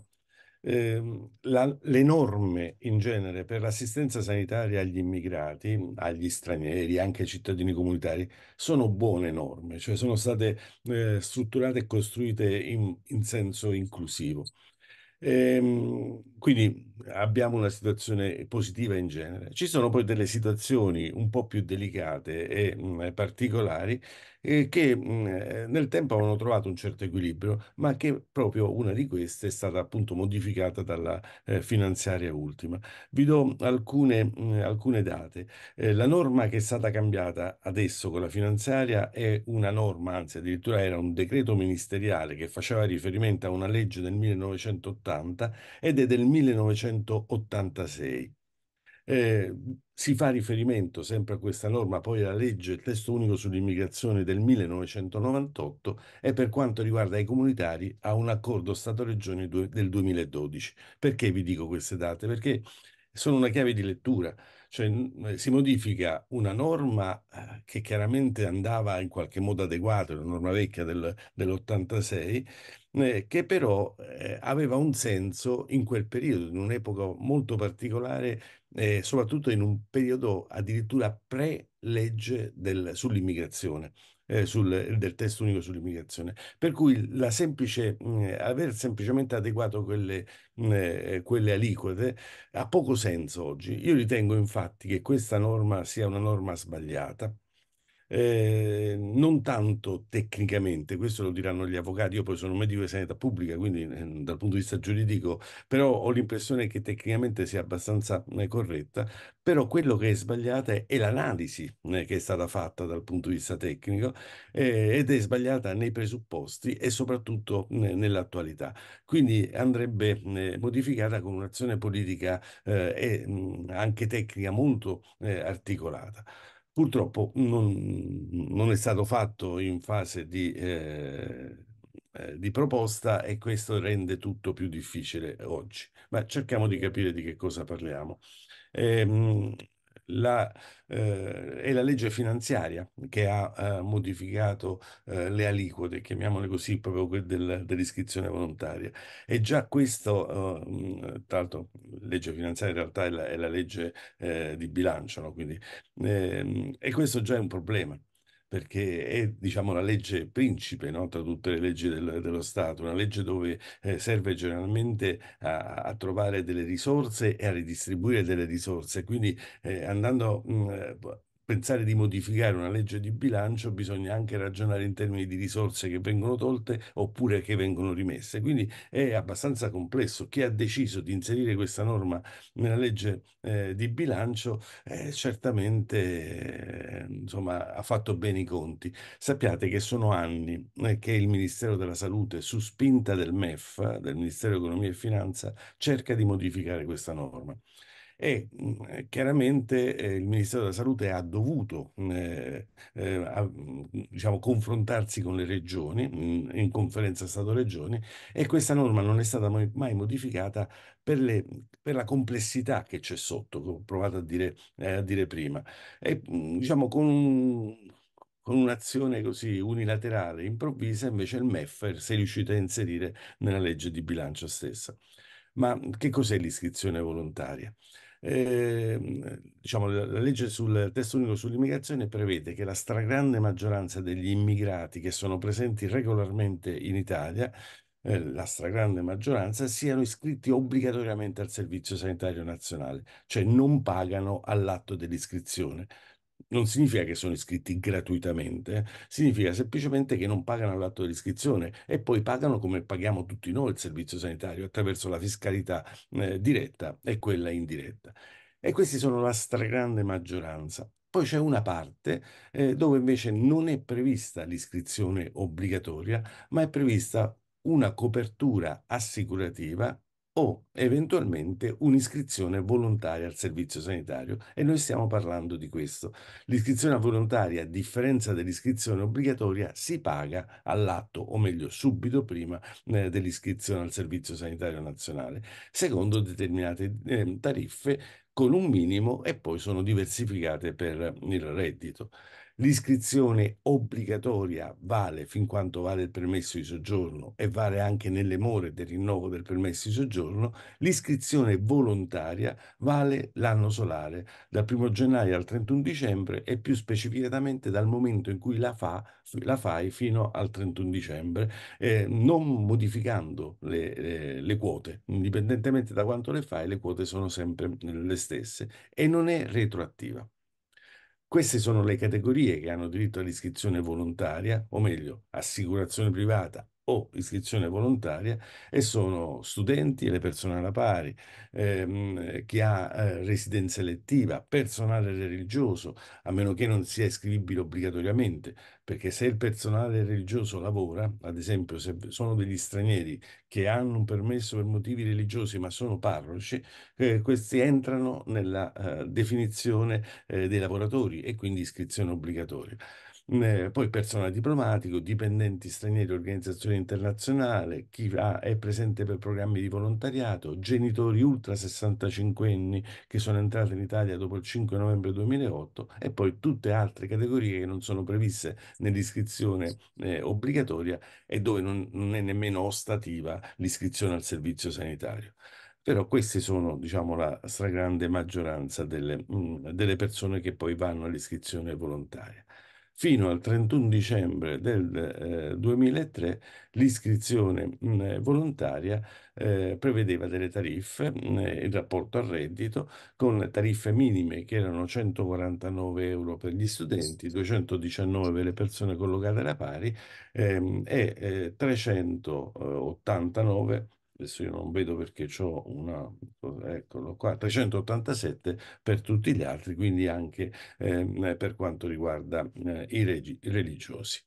Speaker 4: eh, la, le norme in genere per l'assistenza sanitaria agli immigrati, agli stranieri, anche ai cittadini comunitari, sono buone norme, cioè sono state eh, strutturate e costruite in, in senso inclusivo. E, ehm, quindi abbiamo una situazione positiva in genere. Ci sono poi delle situazioni un po' più delicate e mh, mm, particolari Mhmm, eh, che mh, nel tempo avevano trovato un certo equilibrio, ma che proprio una di queste è stata appunto modificata dalla eh, finanziaria ultima. Vi do alcune, mh, mhmm, alcune date. Eh, la norma che è stata cambiata adesso con la finanziaria è una norma, anzi addirittura era un decreto ministeriale che faceva riferimento a una legge del 1980 ed è del 1986. Eh, si fa riferimento sempre a questa norma poi alla legge il testo unico sull'immigrazione del 1998 e per quanto riguarda i comunitari a un accordo Stato-Regione del 2012. Perché vi dico queste date? Perché sono una chiave di lettura, cioè eh, si modifica una norma eh, che chiaramente andava in qualche modo adeguata, una norma vecchia del, dell'86, eh, che però eh, aveva un senso in quel periodo, in un'epoca molto particolare eh, soprattutto in un periodo addirittura pre-legge sull'immigrazione. Eh, sul, del testo unico sull'immigrazione. Per cui semplice, mh, mm, aver semplicemente adeguato quelle, mh, mm, eh, quelle, aliquote ha poco senso oggi. Io ritengo infatti che questa norma sia una norma sbagliata eh, non tanto tecnicamente, questo lo diranno gli avvocati, io poi sono un medico di sanità pubblica, quindi eh, dal punto di vista giuridico, però ho l'impressione che tecnicamente sia abbastanza eh, corretta, però quello che è sbagliata è, è l'analisi eh, che è stata fatta dal punto di vista tecnico eh, ed è sbagliata nei presupposti e soprattutto eh, nell'attualità. Quindi andrebbe modificata con un'azione politica e mh, mm, anche tecnica molto articolata. Purtroppo non, non, è stato fatto in fase di, eh, eh, di, proposta e questo rende tutto più difficile oggi. Ma cerchiamo di capire di che cosa parliamo. Ehm, la, eh, è la legge finanziaria che ha eh, modificato eh, le aliquote, chiamiamole così, proprio del, dell'iscrizione volontaria. E già questo, eh, mm, tra l'altro, legge finanziaria in realtà è la, è la legge eh, di bilancio, no? Quindi, ehm, e questo già è un problema perché è diciamo la legge principe no? tra tutte le leggi del, dello Stato, una legge dove eh, serve generalmente a, a, trovare delle risorse e a ridistribuire delle risorse, quindi eh, andando mh, mm, eh, pensare di modificare una legge di bilancio bisogna anche ragionare in termini di risorse che vengono tolte oppure che vengono rimesse. Quindi è abbastanza complesso. Chi ha deciso di inserire questa norma nella legge eh, di bilancio eh, certamente eh, insomma, ha fatto bene i conti. Sappiate che sono anni eh, che il Ministero della Salute, su spinta del MEF, del Ministero Economia e Finanza, cerca di modificare questa norma e mhmm, eh, chiaramente eh, il Ministero della Salute ha dovuto mhmm, eh, eh, a, mhmm, diciamo, confrontarsi con le regioni in conferenza Stato-Regioni e questa norma non è stata mai, modificata per, le, per, la complessità che c'è sotto, ho provato a dire, eh, a dire prima. E, diciamo, con un, con un'azione così unilaterale, improvvisa, invece il MEF si è riuscito a inserire nella legge di bilancio stessa. Ma che cos'è l'iscrizione volontaria? Eh, diciamo, la, legge sul testo unico sull'immigrazione prevede che la stragrande maggioranza degli immigrati che sono presenti regolarmente in Italia, eh, la stragrande maggioranza, siano iscritti obbligatoriamente al Servizio Sanitario Nazionale, cioè non pagano all'atto dell'iscrizione non significa che sono iscritti gratuitamente, significa semplicemente che non pagano l'atto di iscrizione e poi pagano come paghiamo tutti noi il servizio sanitario attraverso la fiscalità eh, diretta e quella indiretta. E questi sono la stragrande maggioranza. Poi c'è una parte eh, dove invece non è prevista l'iscrizione obbligatoria, ma è prevista una copertura assicurativa o eventualmente un'iscrizione volontaria al servizio sanitario e noi stiamo parlando di questo. L'iscrizione volontaria, a differenza dell'iscrizione obbligatoria, si paga all'atto, o meglio subito prima eh, dell'iscrizione al servizio sanitario nazionale, secondo determinate eh, tariffe con un minimo e poi sono diversificate per il reddito. L'iscrizione obbligatoria vale fin quanto vale il permesso di soggiorno e vale anche nelle more del rinnovo del permesso di soggiorno. L'iscrizione volontaria vale l'anno solare dal 1 gennaio al 31 dicembre e più specificatamente dal momento in cui la, fa, la fai fino al 31 dicembre, eh, non modificando le, eh, le quote. Indipendentemente da quanto le fai, le quote sono sempre le stesse e non è retroattiva. Queste sono le categorie che hanno diritto all'iscrizione volontaria, o meglio, assicurazione privata, o iscrizione volontaria e sono studenti e le persone alla pari, ehm, chi ha eh, residenza elettiva, personale religioso, a meno che non sia iscrivibile obbligatoriamente, perché se il personale religioso lavora, ad esempio se sono degli stranieri che hanno un permesso per motivi religiosi ma sono parroci, eh, questi entrano nella eh, definizione eh, dei lavoratori e quindi iscrizione obbligatoria. Eh, poi personale diplomatico, dipendenti stranieri, organizzazioni internazionali, chi ha, è presente per programmi di volontariato, genitori ultra 65 anni che sono entrati in Italia dopo il 5 novembre 2008 e poi tutte altre categorie che non sono previste nell'iscrizione eh, obbligatoria e dove non, non è nemmeno ostativa l'iscrizione al servizio sanitario però queste sono diciamo, la stragrande maggioranza delle, mh, mm, delle persone che poi vanno all'iscrizione volontaria fino al 31 dicembre del eh, 2003 l'iscrizione mm, volontaria eh, prevedeva delle tariffe mh, mm, in rapporto al reddito con tariffe minime che erano 149 euro per gli studenti, 219 per le persone collocate alla pari ehm, e eh, 389 euro adesso io non vedo perché ho una, eccolo qua, 387 per tutti gli altri, quindi anche ehm, eh, per quanto riguarda eh, i, religiosi.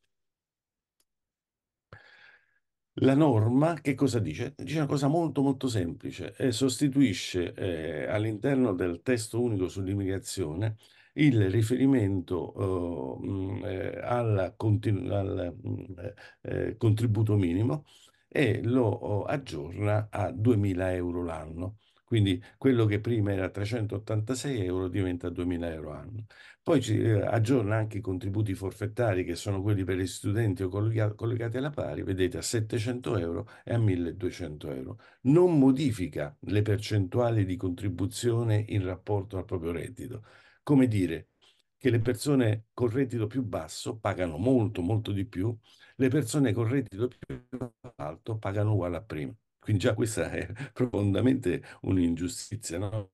Speaker 4: La norma che cosa dice? Dice una cosa molto molto semplice, eh, sostituisce eh, all'interno del testo unico sull'immigrazione il riferimento oh, mm, eh, al, al mm, eh, eh, contributo minimo e lo aggiorna a 2000 euro l'anno. Quindi quello che prima era 386 euro diventa 2000 euro l'anno. Poi ci, eh, aggiorna anche i contributi forfettari che sono quelli per gli studenti o collegati alla pari, vedete a 700 euro e a 1200 euro. Non modifica le percentuali di contribuzione in rapporto al proprio reddito. Come dire che le persone col reddito più basso pagano molto, molto di più le persone con reddito più alto pagano uguale a prima. Quindi già questa è *laughs* profondamente un'ingiustizia. No?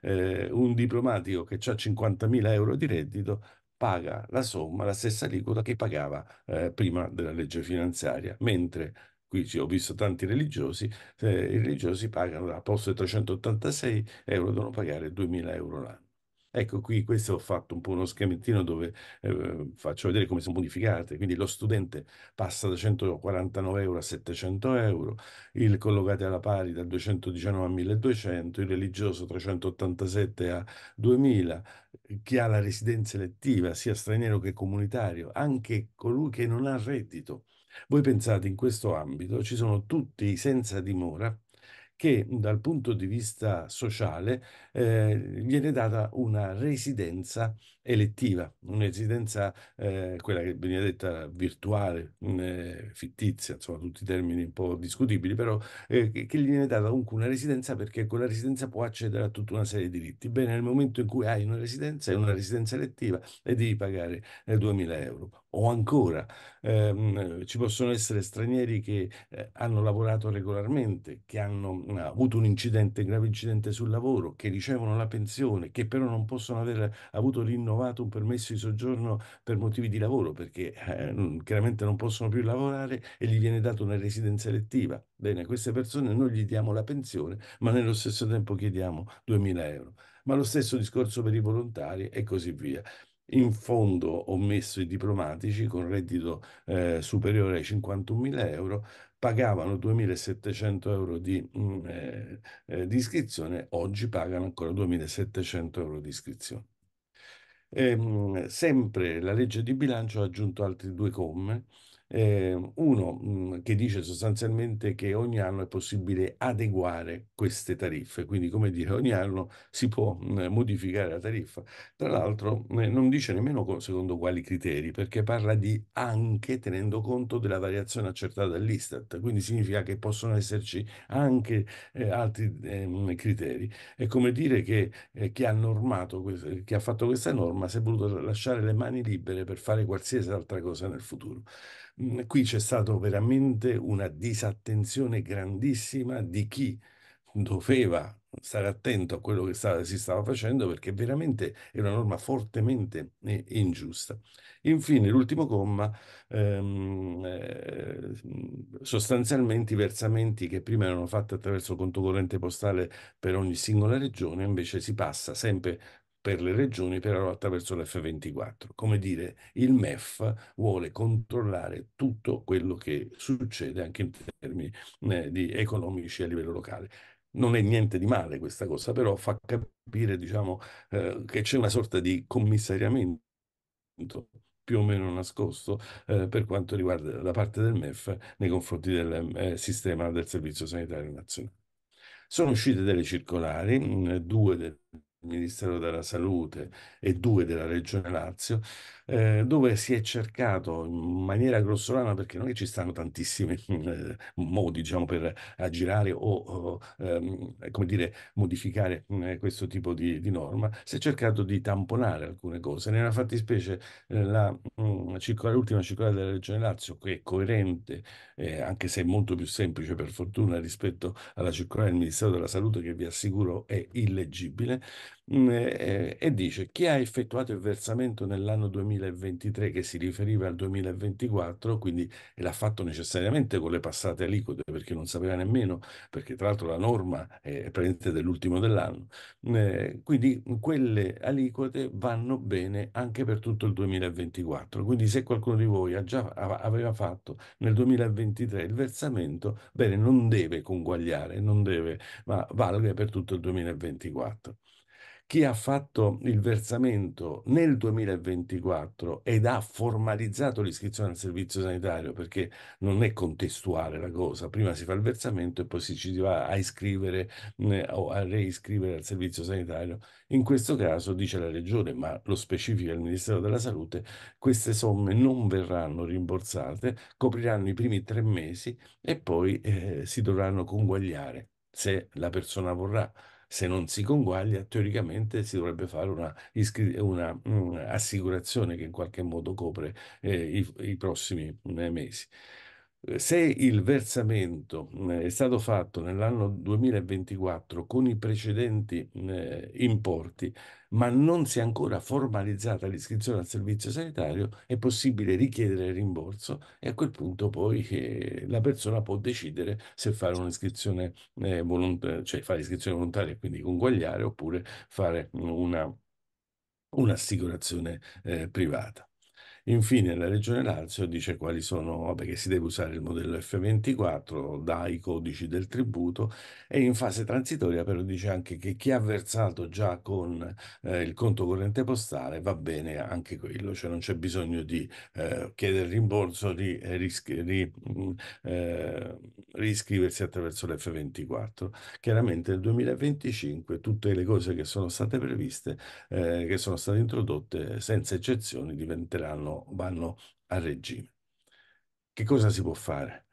Speaker 4: Eh, un diplomatico che ha 50.000 euro di reddito paga la somma, la stessa liquida che pagava eh, prima della legge finanziaria, mentre qui ho visto tanti religiosi, eh, i religiosi pagano al posto di 386 euro, devono pagare 2.000 euro l'anno. Ecco qui, questo ho fatto un po' uno schemettino dove eh, faccio vedere come sono modificate. quindi lo studente passa da 149 euro a 700 euro, il collocato alla pari da 219 a 1200, il religioso 387 a 2000, chi ha la residenza elettiva sia straniero che comunitario, anche colui che non ha reddito. Voi pensate in questo ambito ci sono tutti senza dimora che dal punto di vista sociale eh, viene data una residenza elettiva, un'esigenza, eh, quella che veniva detta virtuale, mm, eh, fittizia, insomma tutti termini un po' discutibili, però eh, che, gli viene data comunque una residenza perché con la residenza può accedere a tutta una serie di diritti. Bene, nel momento in cui hai una residenza, è una residenza elettiva e devi pagare 2.000 eh, euro. O ancora, ehm, ci possono essere stranieri che eh, hanno lavorato regolarmente, che hanno mm, avuto un incidente, un grave incidente sul lavoro, che ricevono la pensione, che però non possono aver avuto l'innovazione rinnovato un permesso di soggiorno per motivi di lavoro, perché eh, chiaramente non possono più lavorare e gli viene data una residenza elettiva. Bene, a queste persone noi gli diamo la pensione, ma nello stesso tempo chiediamo 2.000 euro. Ma lo stesso discorso per i volontari e così via. In fondo ho messo i diplomatici con reddito eh, superiore ai 51.000 euro, pagavano 2.700 euro di, mh, mm, eh, eh, di iscrizione, oggi pagano ancora 2.700 euro di iscrizione. Ehm, sempre la legge di bilancio ha aggiunto altri due commi eh, uno mh, mhmm, che dice sostanzialmente che ogni anno è possibile adeguare queste tariffe, quindi come dire *laughs* ogni anno si può mh, mhmm, modificare la tariffa. Tra l'altro mh, eh, non dice nemmeno co- secondo quali criteri, perché parla di anche tenendo conto della variazione accertata dall'Istat, quindi significa che possono esserci anche eh, altri eh, criteri. È come dire che eh, chi ha normato, que- eh, chi ha fatto questa norma si è voluto lasciare le mani libere per fare qualsiasi altra cosa nel futuro. Mhmm, qui c'è stata veramente una disattenzione grandissima di chi doveva stare attento a quello che stava, si stava facendo perché veramente è una norma fortemente eh, ingiusta. Infine, l'ultimo comma, ehm, eh, sostanzialmente i versamenti che prima erano fatti attraverso il conto corrente postale per ogni singola regione, invece si passa sempre per le regioni però attraverso l'F24. Come dire, il MEF vuole controllare tutto quello che succede anche in termini eh, di economici a livello locale. Non è niente di male questa cosa, però fa capire diciamo, eh, che c'è una sorta di commissariamento più o meno nascosto eh, per quanto riguarda la parte del MEF nei confronti del eh, sistema del Servizio Sanitario Nazionale. Sono uscite delle circolari, mh, mm, due del Ministero della Salute e due della Regione Lazio, eh, dove si è cercato in maniera grossolana, perché non è che ci stanno tantissimi *laughs* eh, modi diciamo, per aggirare o, o ehm, eh, come dire, modificare eh, questo tipo di, di, norma, si è cercato di tamponare alcune cose. Nella fattispecie eh, la, mh, mm, circolare, l'ultima circolare della Regione Lazio, che è coerente, eh, anche se è molto più semplice per fortuna rispetto alla circolare del Ministero della Salute, che vi assicuro è illeggibile, Mm, e dice chi ha effettuato il versamento nell'anno 2023 che si riferiva al 2024, quindi l'ha fatto necessariamente con le passate aliquote perché non sapeva nemmeno, perché tra l'altro la norma è presente dell'ultimo dell'anno, mm, quindi quelle aliquote vanno bene anche per tutto il 2024, quindi se qualcuno di voi ha già, aveva fatto nel 2023 il versamento, bene, non deve conguagliare, non deve, ma valga per tutto il 2024 chi ha fatto il versamento nel 2024 ed ha formalizzato l'iscrizione al servizio sanitario, perché non è contestuale la cosa, prima si fa il versamento e poi si ci va a iscrivere o a reiscrivere al servizio sanitario. In questo caso, dice la Regione, ma lo specifica il Ministero della Salute, queste somme non verranno rimborsate, copriranno i primi tre mesi e poi eh, si dovranno conguagliare se la persona vorrà se non si conguaglia, teoricamente si dovrebbe fare una, una, una mm, assicurazione che in qualche modo copre eh, i, i prossimi eh, mesi. Se il versamento mm, è stato fatto nell'anno 2024 con i precedenti mm, eh, importi, ma non si è ancora formalizzata l'iscrizione al servizio sanitario, è possibile richiedere il rimborso e a quel punto poi eh, la persona può decidere se fare un'iscrizione eh, volontaria, cioè fare iscrizione volontaria e quindi conguagliare oppure fare mm, una, un'assicurazione eh, privata. Infine la Regione Lazio dice quali sono, vabbè, che si deve usare il modello F24 dai codici del tributo e in fase transitoria però dice anche che chi ha versato già con eh, il conto corrente postale va bene anche quello, cioè non c'è bisogno di eh, chiedere rimborso, di eh, di ri, mm, eh, riscriversi attraverso l'F24. Chiaramente nel 2025 tutte le cose che sono state previste, eh, che sono state introdotte senza eccezioni diventeranno vanno, vanno a regime. Che cosa si può fare?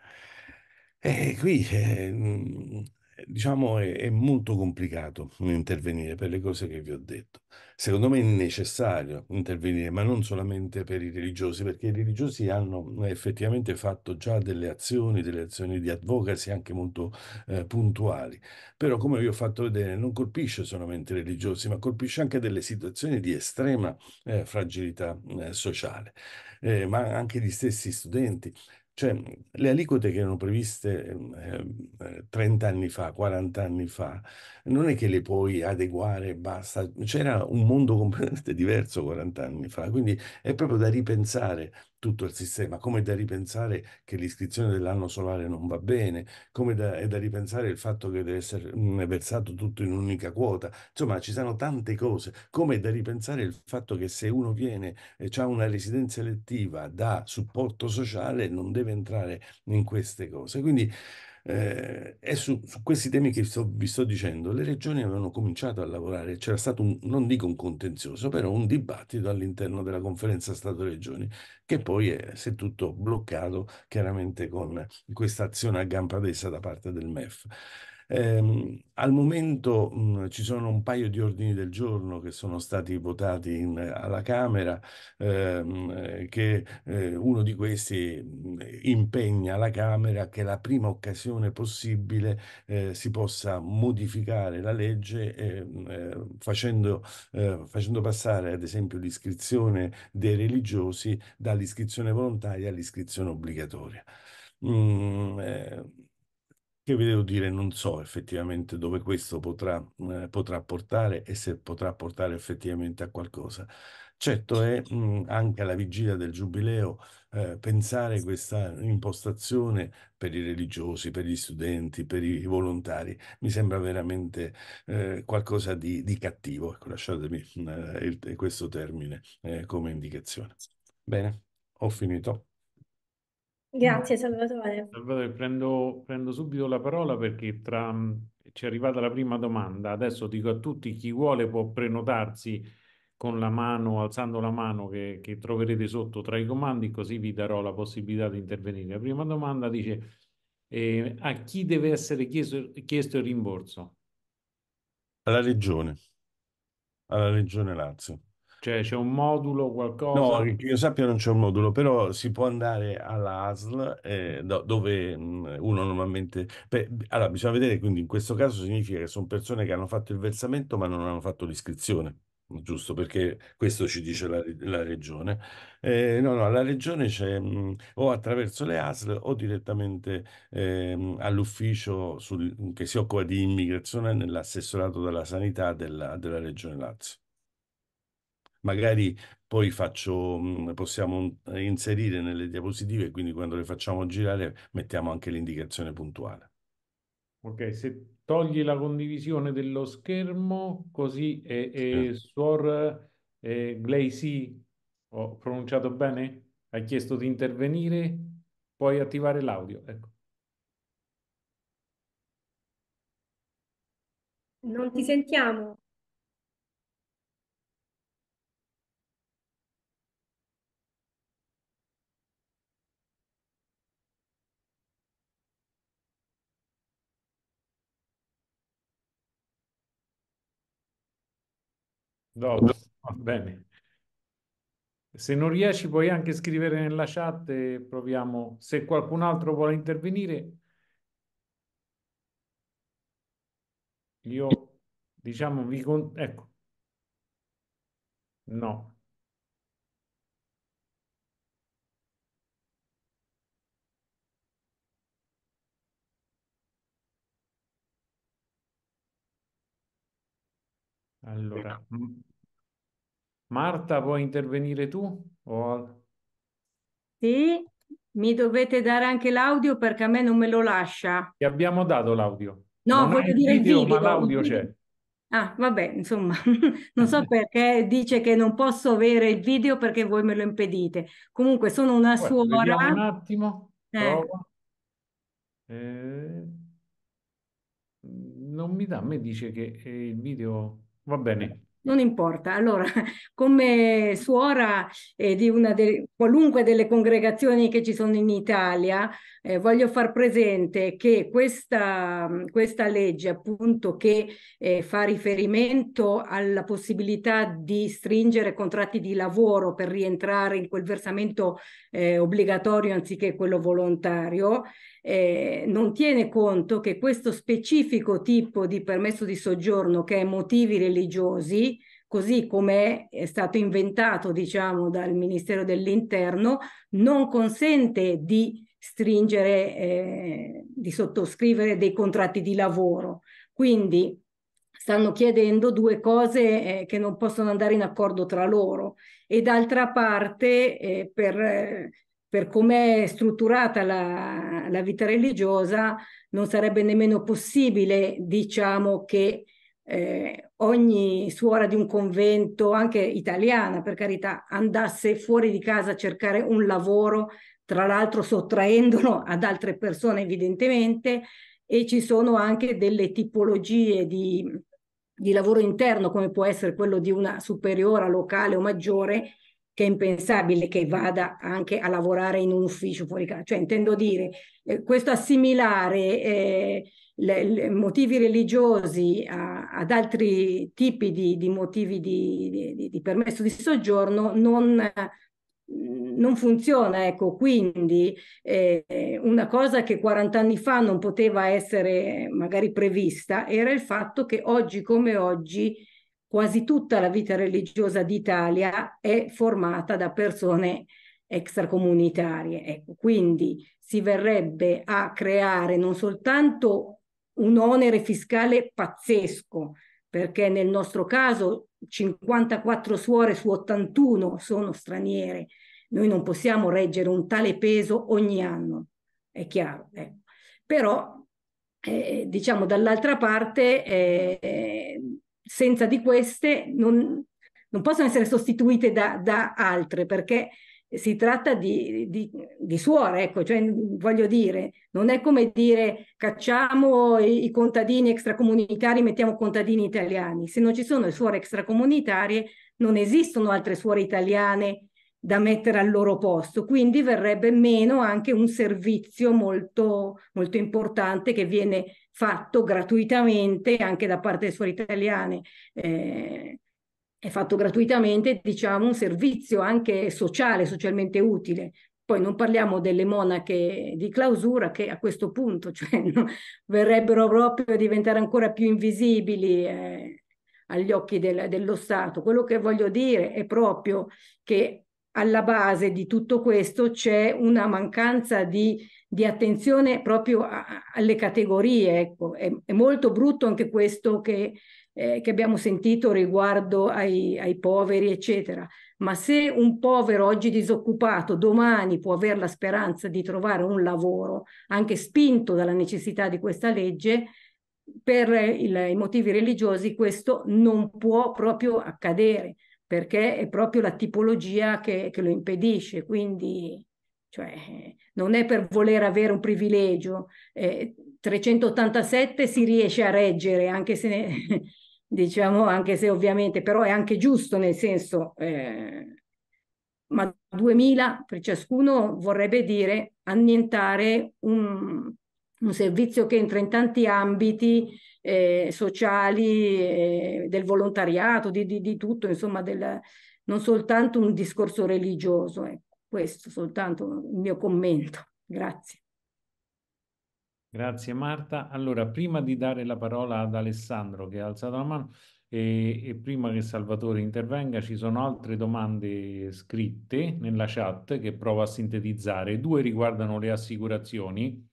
Speaker 4: E eh, qui eh, mm, diciamo, è, è, molto complicato intervenire per le cose che vi ho detto. Secondo me è necessario intervenire, ma non solamente per i religiosi, perché i religiosi hanno effettivamente fatto già delle azioni, delle azioni di advocacy anche molto eh, puntuali. Però, come vi ho fatto vedere, non colpisce solamente i religiosi, ma colpisce anche delle situazioni di estrema eh, fragilità eh, sociale, eh, ma anche gli stessi studenti cioè, le aliquote che erano previste ehm, eh, 30 anni fa, 40 anni fa, non è che le puoi adeguare e basta. C'era un mondo completamente *laughs* diverso 40 anni fa, quindi è proprio da ripensare tutto il sistema, come da ripensare che l'iscrizione dell'anno solare non va bene, come da, è da ripensare il fatto che deve essere mm, versato tutto in un'unica quota, insomma ci sono tante cose, come da ripensare il fatto che se uno viene, eh, ha una residenza elettiva da supporto sociale, non deve entrare in queste cose. Quindi eh, e su, su, questi temi che sto, vi sto dicendo, le regioni avevano cominciato a lavorare, c'era stato un, non dico un contenzioso, però un dibattito all'interno della conferenza Stato-Regioni, che poi è, si è tutto bloccato chiaramente con questa azione a gamba tesa da parte del MEF. Eh, al momento mh, mhmm, ci sono un paio di ordini del giorno che sono stati votati in, alla Camera, ehm, che eh, uno di questi mhmm, impegna la Camera che la prima occasione possibile eh, si possa modificare la legge ehm, eh, facendo, eh, facendo, passare ad esempio l'iscrizione dei religiosi dall'iscrizione volontaria all'iscrizione obbligatoria. Mm, che vi devo dire, non so effettivamente dove questo potrà, eh, potrà portare e se potrà portare effettivamente a qualcosa. Certo è mh, anche alla vigilia del Giubileo eh, pensare questa impostazione per i religiosi, per gli studenti, per i volontari, mi sembra veramente eh, qualcosa di, di, cattivo, ecco, lasciatemi eh, il, questo termine eh, come indicazione. Bene, ho finito.
Speaker 3: Grazie
Speaker 1: Salvatore.
Speaker 4: Salvatore, prendo,
Speaker 3: prendo subito la parola perché tra, mm, ci è arrivata la prima domanda. Adesso dico a tutti chi vuole può prenotarsi con la mano, alzando la mano che, che troverete sotto tra i comandi, così vi darò la possibilità di intervenire. La prima domanda dice eh, a chi deve essere chiesto, chiesto il rimborso?
Speaker 4: Alla regione, alla regione Lazio.
Speaker 3: Cioè c'è un modulo, qualcosa? No, che io
Speaker 4: sappia non c'è un modulo, però si può andare alla ASL eh, dove uno normalmente... Beh, allora, bisogna vedere, quindi in questo caso significa che sono persone che hanno fatto il versamento ma non hanno fatto l'iscrizione, giusto? Perché questo ci dice la, la regione. Eh, no, no, la regione c'è o attraverso le ASL o direttamente ehm, all'ufficio sul- che si occupa di immigrazione nell'assessorato della sanità della, della regione Lazio magari poi faccio, mhmm, possiamo eh, inserire nelle diapositive, quindi quando le facciamo girare mettiamo anche l'indicazione puntuale.
Speaker 3: Ok, se togli la condivisione dello schermo, così è, è Suor eh, Glacy, ho pronunciato bene? Ha chiesto di intervenire, puoi attivare l'audio, ecco.
Speaker 1: Non ti sentiamo.
Speaker 3: Dopo, va bene. Se non riesci puoi anche scrivere nella chat e proviamo. Se qualcun altro vuole intervenire, io diciamo vi... Con... Ecco. No. Allora, Marta, vuoi intervenire tu? O...
Speaker 5: Sì, mi dovete dare anche l'audio perché a me non me lo lascia.
Speaker 3: Ti abbiamo dato l'audio. No, non voglio dire il video, video. Ma l'audio c'è.
Speaker 5: Ah, vabbè, insomma, *laughs* non so *laughs* perché dice che non posso avere il video perché voi me lo impedite. Comunque sono una Beh, suora. un attimo. Eh.
Speaker 3: Eh, non mi dà, a me dice che eh, il video va bene
Speaker 5: non importa. Allora, *laughs* come suora eh, di una de- qualunque delle congregazioni che ci sono in Italia, eh, voglio far presente che questa, questa legge, appunto, che eh, fa riferimento alla possibilità di stringere contratti di lavoro per rientrare in quel versamento eh, obbligatorio anziché quello volontario, eh, non tiene conto che questo specifico tipo di permesso di soggiorno che è motivi religiosi, così come è stato inventato diciamo dal Ministero dell'Interno, non consente di stringere, eh, di sottoscrivere dei contratti di lavoro. Quindi stanno chiedendo due cose eh, che non possono andare in accordo tra loro e d'altra parte eh, per eh, per come è strutturata la, la, vita religiosa, non sarebbe nemmeno possibile, diciamo, che eh, ogni suora di un convento, anche italiana per carità, andasse fuori di casa a cercare un lavoro, tra l'altro sottraendolo *laughs* ad altre persone evidentemente, e ci sono anche delle tipologie di, di lavoro interno, come può essere quello di una superiora locale o maggiore, che è impensabile che vada anche a lavorare in un ufficio fuori casa. Cioè, intendo dire, eh, questo assimilare eh, le, le motivi religiosi a, ad altri tipi di, di motivi di, di, di, permesso di soggiorno non, non funziona. Ecco, quindi eh, una cosa che 40 anni fa non poteva essere magari prevista era il fatto che oggi come oggi quasi tutta la vita religiosa d'Italia è formata da persone extracomunitarie. Ecco, quindi si verrebbe a creare non soltanto un onere fiscale pazzesco, perché nel nostro caso 54 suore su 81 sono straniere, noi non possiamo reggere un tale peso ogni anno, è chiaro. Ecco. Però, eh, diciamo, dall'altra parte eh, senza di queste non, non possono essere sostituite da, da, altre perché si tratta di, di, di suore, ecco, cioè, voglio dire, non è come dire cacciamo i, i contadini extracomunitari, mettiamo contadini italiani, se non ci sono le suore extracomunitarie non esistono altre suore italiane da mettere al loro posto, quindi verrebbe meno anche un servizio molto, molto importante che viene fatto gratuitamente anche da parte delle scuole italiane. Eh, è fatto gratuitamente, diciamo, un servizio anche sociale, socialmente utile. Poi non parliamo delle monache di clausura che a questo punto *laughs* cioè, no, verrebbero proprio a diventare ancora più invisibili eh, agli occhi del, dello Stato. Quello che voglio dire è proprio che alla base di tutto questo c'è una mancanza di, di attenzione proprio a, alle categorie. Ecco. È, è, molto brutto anche questo che, eh, che abbiamo sentito riguardo ai, ai, poveri, eccetera. Ma se un povero oggi disoccupato domani può avere la speranza di trovare un lavoro, anche spinto dalla necessità di questa legge, per il, i motivi religiosi questo non può proprio accadere perché è proprio la tipologia che, che lo impedisce, quindi cioè, non è per voler avere un privilegio. Eh, 387 si riesce a reggere, anche se, ne, *laughs* diciamo, anche se ovviamente, però è anche giusto nel senso, eh, ma 2000 per ciascuno vorrebbe dire annientare un, un servizio che entra in tanti ambiti eh, sociali, eh, del volontariato, di, di, di tutto, insomma, del, non soltanto un discorso religioso. Ecco, questo soltanto il mio commento. Grazie.
Speaker 3: Grazie Marta. Allora, prima di dare la parola ad Alessandro che ha alzato la mano e, e, prima che Salvatore intervenga, ci sono altre domande scritte nella chat che provo a sintetizzare. Due riguardano le assicurazioni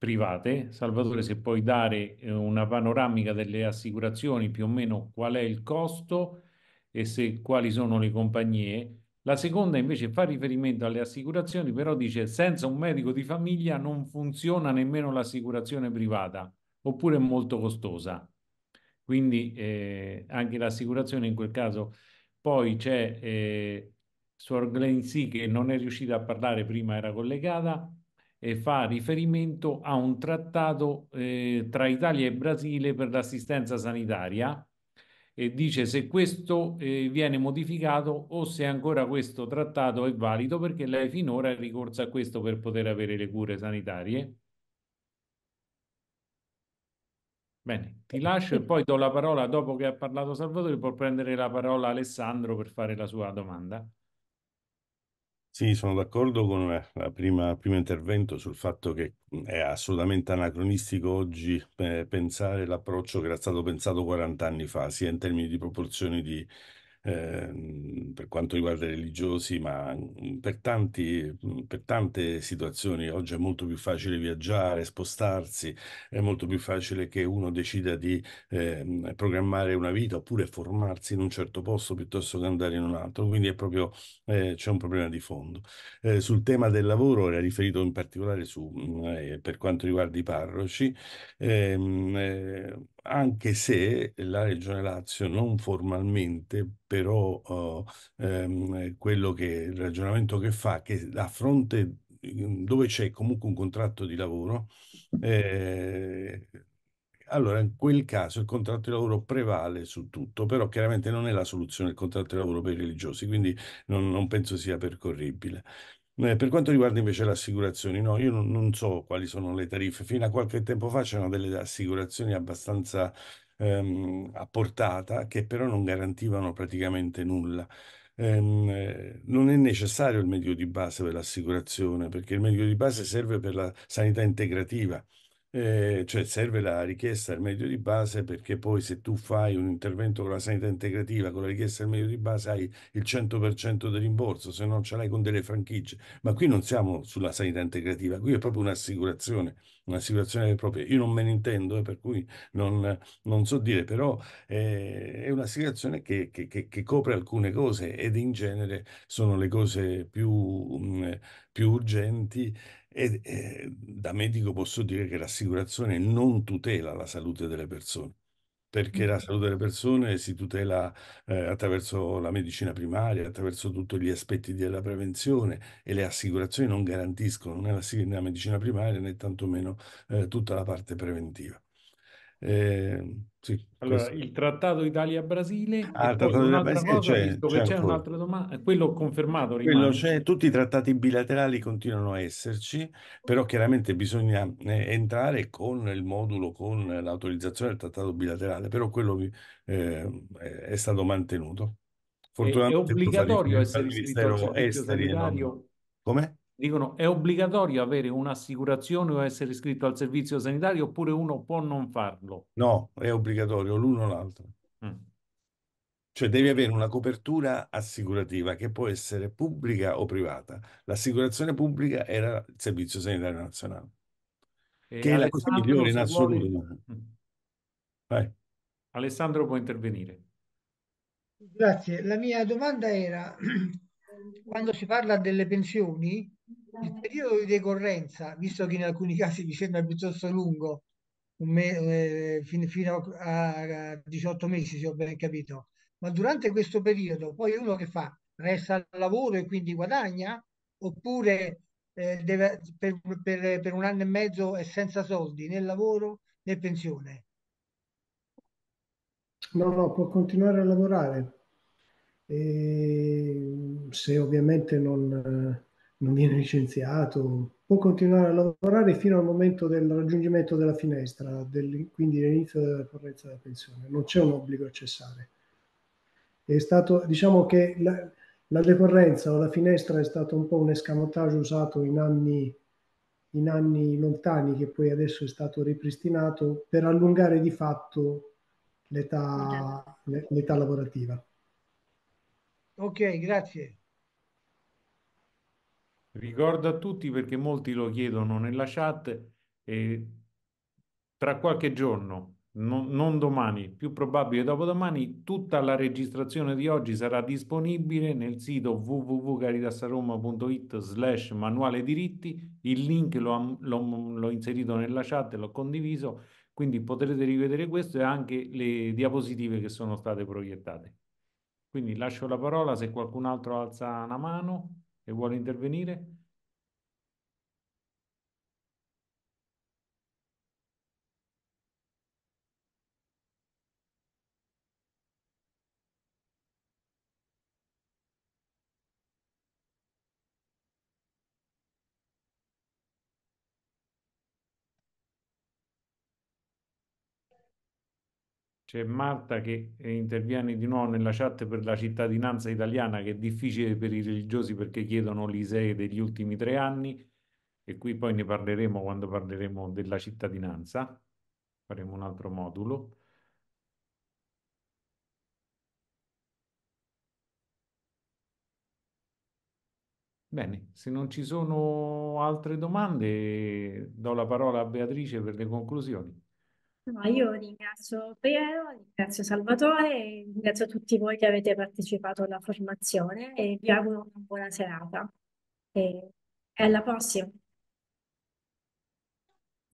Speaker 3: private. Salvatore, se puoi dare eh, una panoramica delle assicurazioni, più o meno qual è il costo e se, quali sono le compagnie. La seconda invece fa riferimento alle assicurazioni, però dice senza un medico di famiglia non funziona nemmeno l'assicurazione privata, oppure è molto costosa. Quindi eh, anche l'assicurazione in quel caso. Poi c'è eh, Suor Glenn Sì che non è riuscita a parlare, prima era collegata, e fa riferimento a un trattato eh, tra Italia e Brasile per l'assistenza sanitaria e dice se questo eh, viene modificato o se ancora questo trattato è valido perché lei finora è ricorsa a questo per poter avere le cure sanitarie. Bene, ti lascio e poi do la parola, dopo che ha parlato Salvatore, può prendere la parola Alessandro per fare la sua domanda.
Speaker 4: Sì, sono d'accordo con il primo intervento sul fatto che è assolutamente anacronistico oggi eh, pensare l'approccio che era stato pensato 40 anni fa, sia in termini di proporzioni di Ehm, per quanto riguarda i religiosi, ma mhmm, per, tanti, mhmm, per, tante situazioni oggi è molto più facile viaggiare, spostarsi, è molto più facile che uno decida di eh, programmare una vita oppure formarsi in un certo posto piuttosto che andare in un altro, quindi è proprio, eh, c'è un problema di fondo. Eh, sul tema del lavoro era riferito in particolare su, mhmm, eh, per quanto riguarda i parroci, ehm, eh, anche se la Regione Lazio non formalmente, però oh, ehm, quello che il ragionamento che fa è che a fronte dove c'è comunque un contratto di lavoro, eh, allora in quel caso il contratto di lavoro prevale su tutto, però chiaramente non è la soluzione il contratto di lavoro per i religiosi, quindi non, non penso sia percorribile. Eh, per quanto riguarda invece le assicurazioni, no, io non, non so quali sono le tariffe. Fino a qualche tempo fa c'erano delle assicurazioni abbastanza ehm, a portata che però non garantivano praticamente nulla. Ehm, eh, non è necessario il medico di base per l'assicurazione, perché il medico di base serve per la sanità integrativa eh, cioè serve la richiesta del medio di base perché poi se tu fai un intervento con la sanità integrativa, con la richiesta del medio di base hai il 100% del rimborso, se non ce l'hai con delle franchigie. Ma qui non siamo sulla sanità integrativa, qui è proprio un'assicurazione, un'assicurazione propria. Io non me ne intendo, eh, per cui non, non, so dire, però eh, è un'assicurazione che, che, che, che, copre alcune cose ed in genere sono le cose più, mh, mm, più urgenti e, eh, da medico posso dire che l'assicurazione non tutela la salute delle persone, perché la salute delle persone si tutela eh, attraverso la medicina primaria, attraverso tutti gli aspetti della prevenzione e le assicurazioni non garantiscono né la, né la medicina primaria né tantomeno eh, tutta la parte preventiva. Eh, sì, allora, questo.
Speaker 3: il trattato Italia-Brasile, ah, il trattato Italia-Brasile cosa, c'è, visto che c'è ancora. un'altra domanda, eh, quello confermato rimane. c'è,
Speaker 4: tutti i trattati bilaterali continuano a esserci, però chiaramente bisogna eh, entrare con il modulo, con l'autorizzazione del trattato bilaterale, però quello eh, è stato mantenuto. Fortunatamente è, è obbligatorio essere iscritto al servizio sanitario. Come?
Speaker 3: dicono è obbligatorio avere un'assicurazione o essere iscritto al servizio sanitario
Speaker 4: oppure uno può non farlo? No, è obbligatorio l'uno o l'altro. Mm. Cioè devi avere una copertura assicurativa che può essere pubblica o privata. L'assicurazione pubblica era il Servizio Sanitario Nazionale,
Speaker 3: e che Alessandro è la cosa migliore in assoluto. Vuole...
Speaker 4: Mm. Alessandro può intervenire.
Speaker 2: Grazie. La mia domanda era, *clears throat* quando si parla delle pensioni, il periodo di decorrenza, visto che in alcuni casi mi sembra piuttosto lungo, me, eh, fin, fino a, a 18 mesi se ho ben capito, ma durante questo periodo poi uno che fa? Resta al lavoro e quindi guadagna? Oppure eh, deve, per, per, per, un anno e mezzo è senza soldi né lavoro né pensione? No, no, può continuare a lavorare. E, se ovviamente non eh, non viene licenziato, può continuare a lavorare fino al momento del raggiungimento della finestra, del, quindi l'inizio della correzza della pensione, non c'è un obbligo a cessare. È stato, diciamo che la, la decorrenza o la finestra è stato un po' un escamotage usato in anni, in anni lontani che poi adesso è stato ripristinato per allungare di fatto l'età, l'età lavorativa. Ok, grazie.
Speaker 3: Ricordo a tutti perché molti lo chiedono nella chat e tra qualche giorno, no, non domani, più probabile dopodomani, tutta la registrazione di oggi sarà disponibile nel sito www.caritasaroma.it slash manuale diritti. Il link l'ho inserito nella chat e l'ho condiviso, quindi potrete rivedere questo e anche le diapositive che sono state proiettate. Quindi lascio la parola se qualcun altro alza una mano e vuole intervenire? C'è Marta che eh, interviene di nuovo nella chat per la cittadinanza italiana che è difficile per i religiosi perché chiedono l'ISEE degli ultimi tre anni e qui poi ne parleremo quando parleremo della cittadinanza, faremo un altro modulo. Bene, se non ci sono altre domande do la parola a Beatrice per le conclusioni
Speaker 1: io ringrazio Piero, ringrazio Salvatore e ringrazio tutti voi che avete partecipato alla formazione e vi auguro una buona serata. E alla prossima!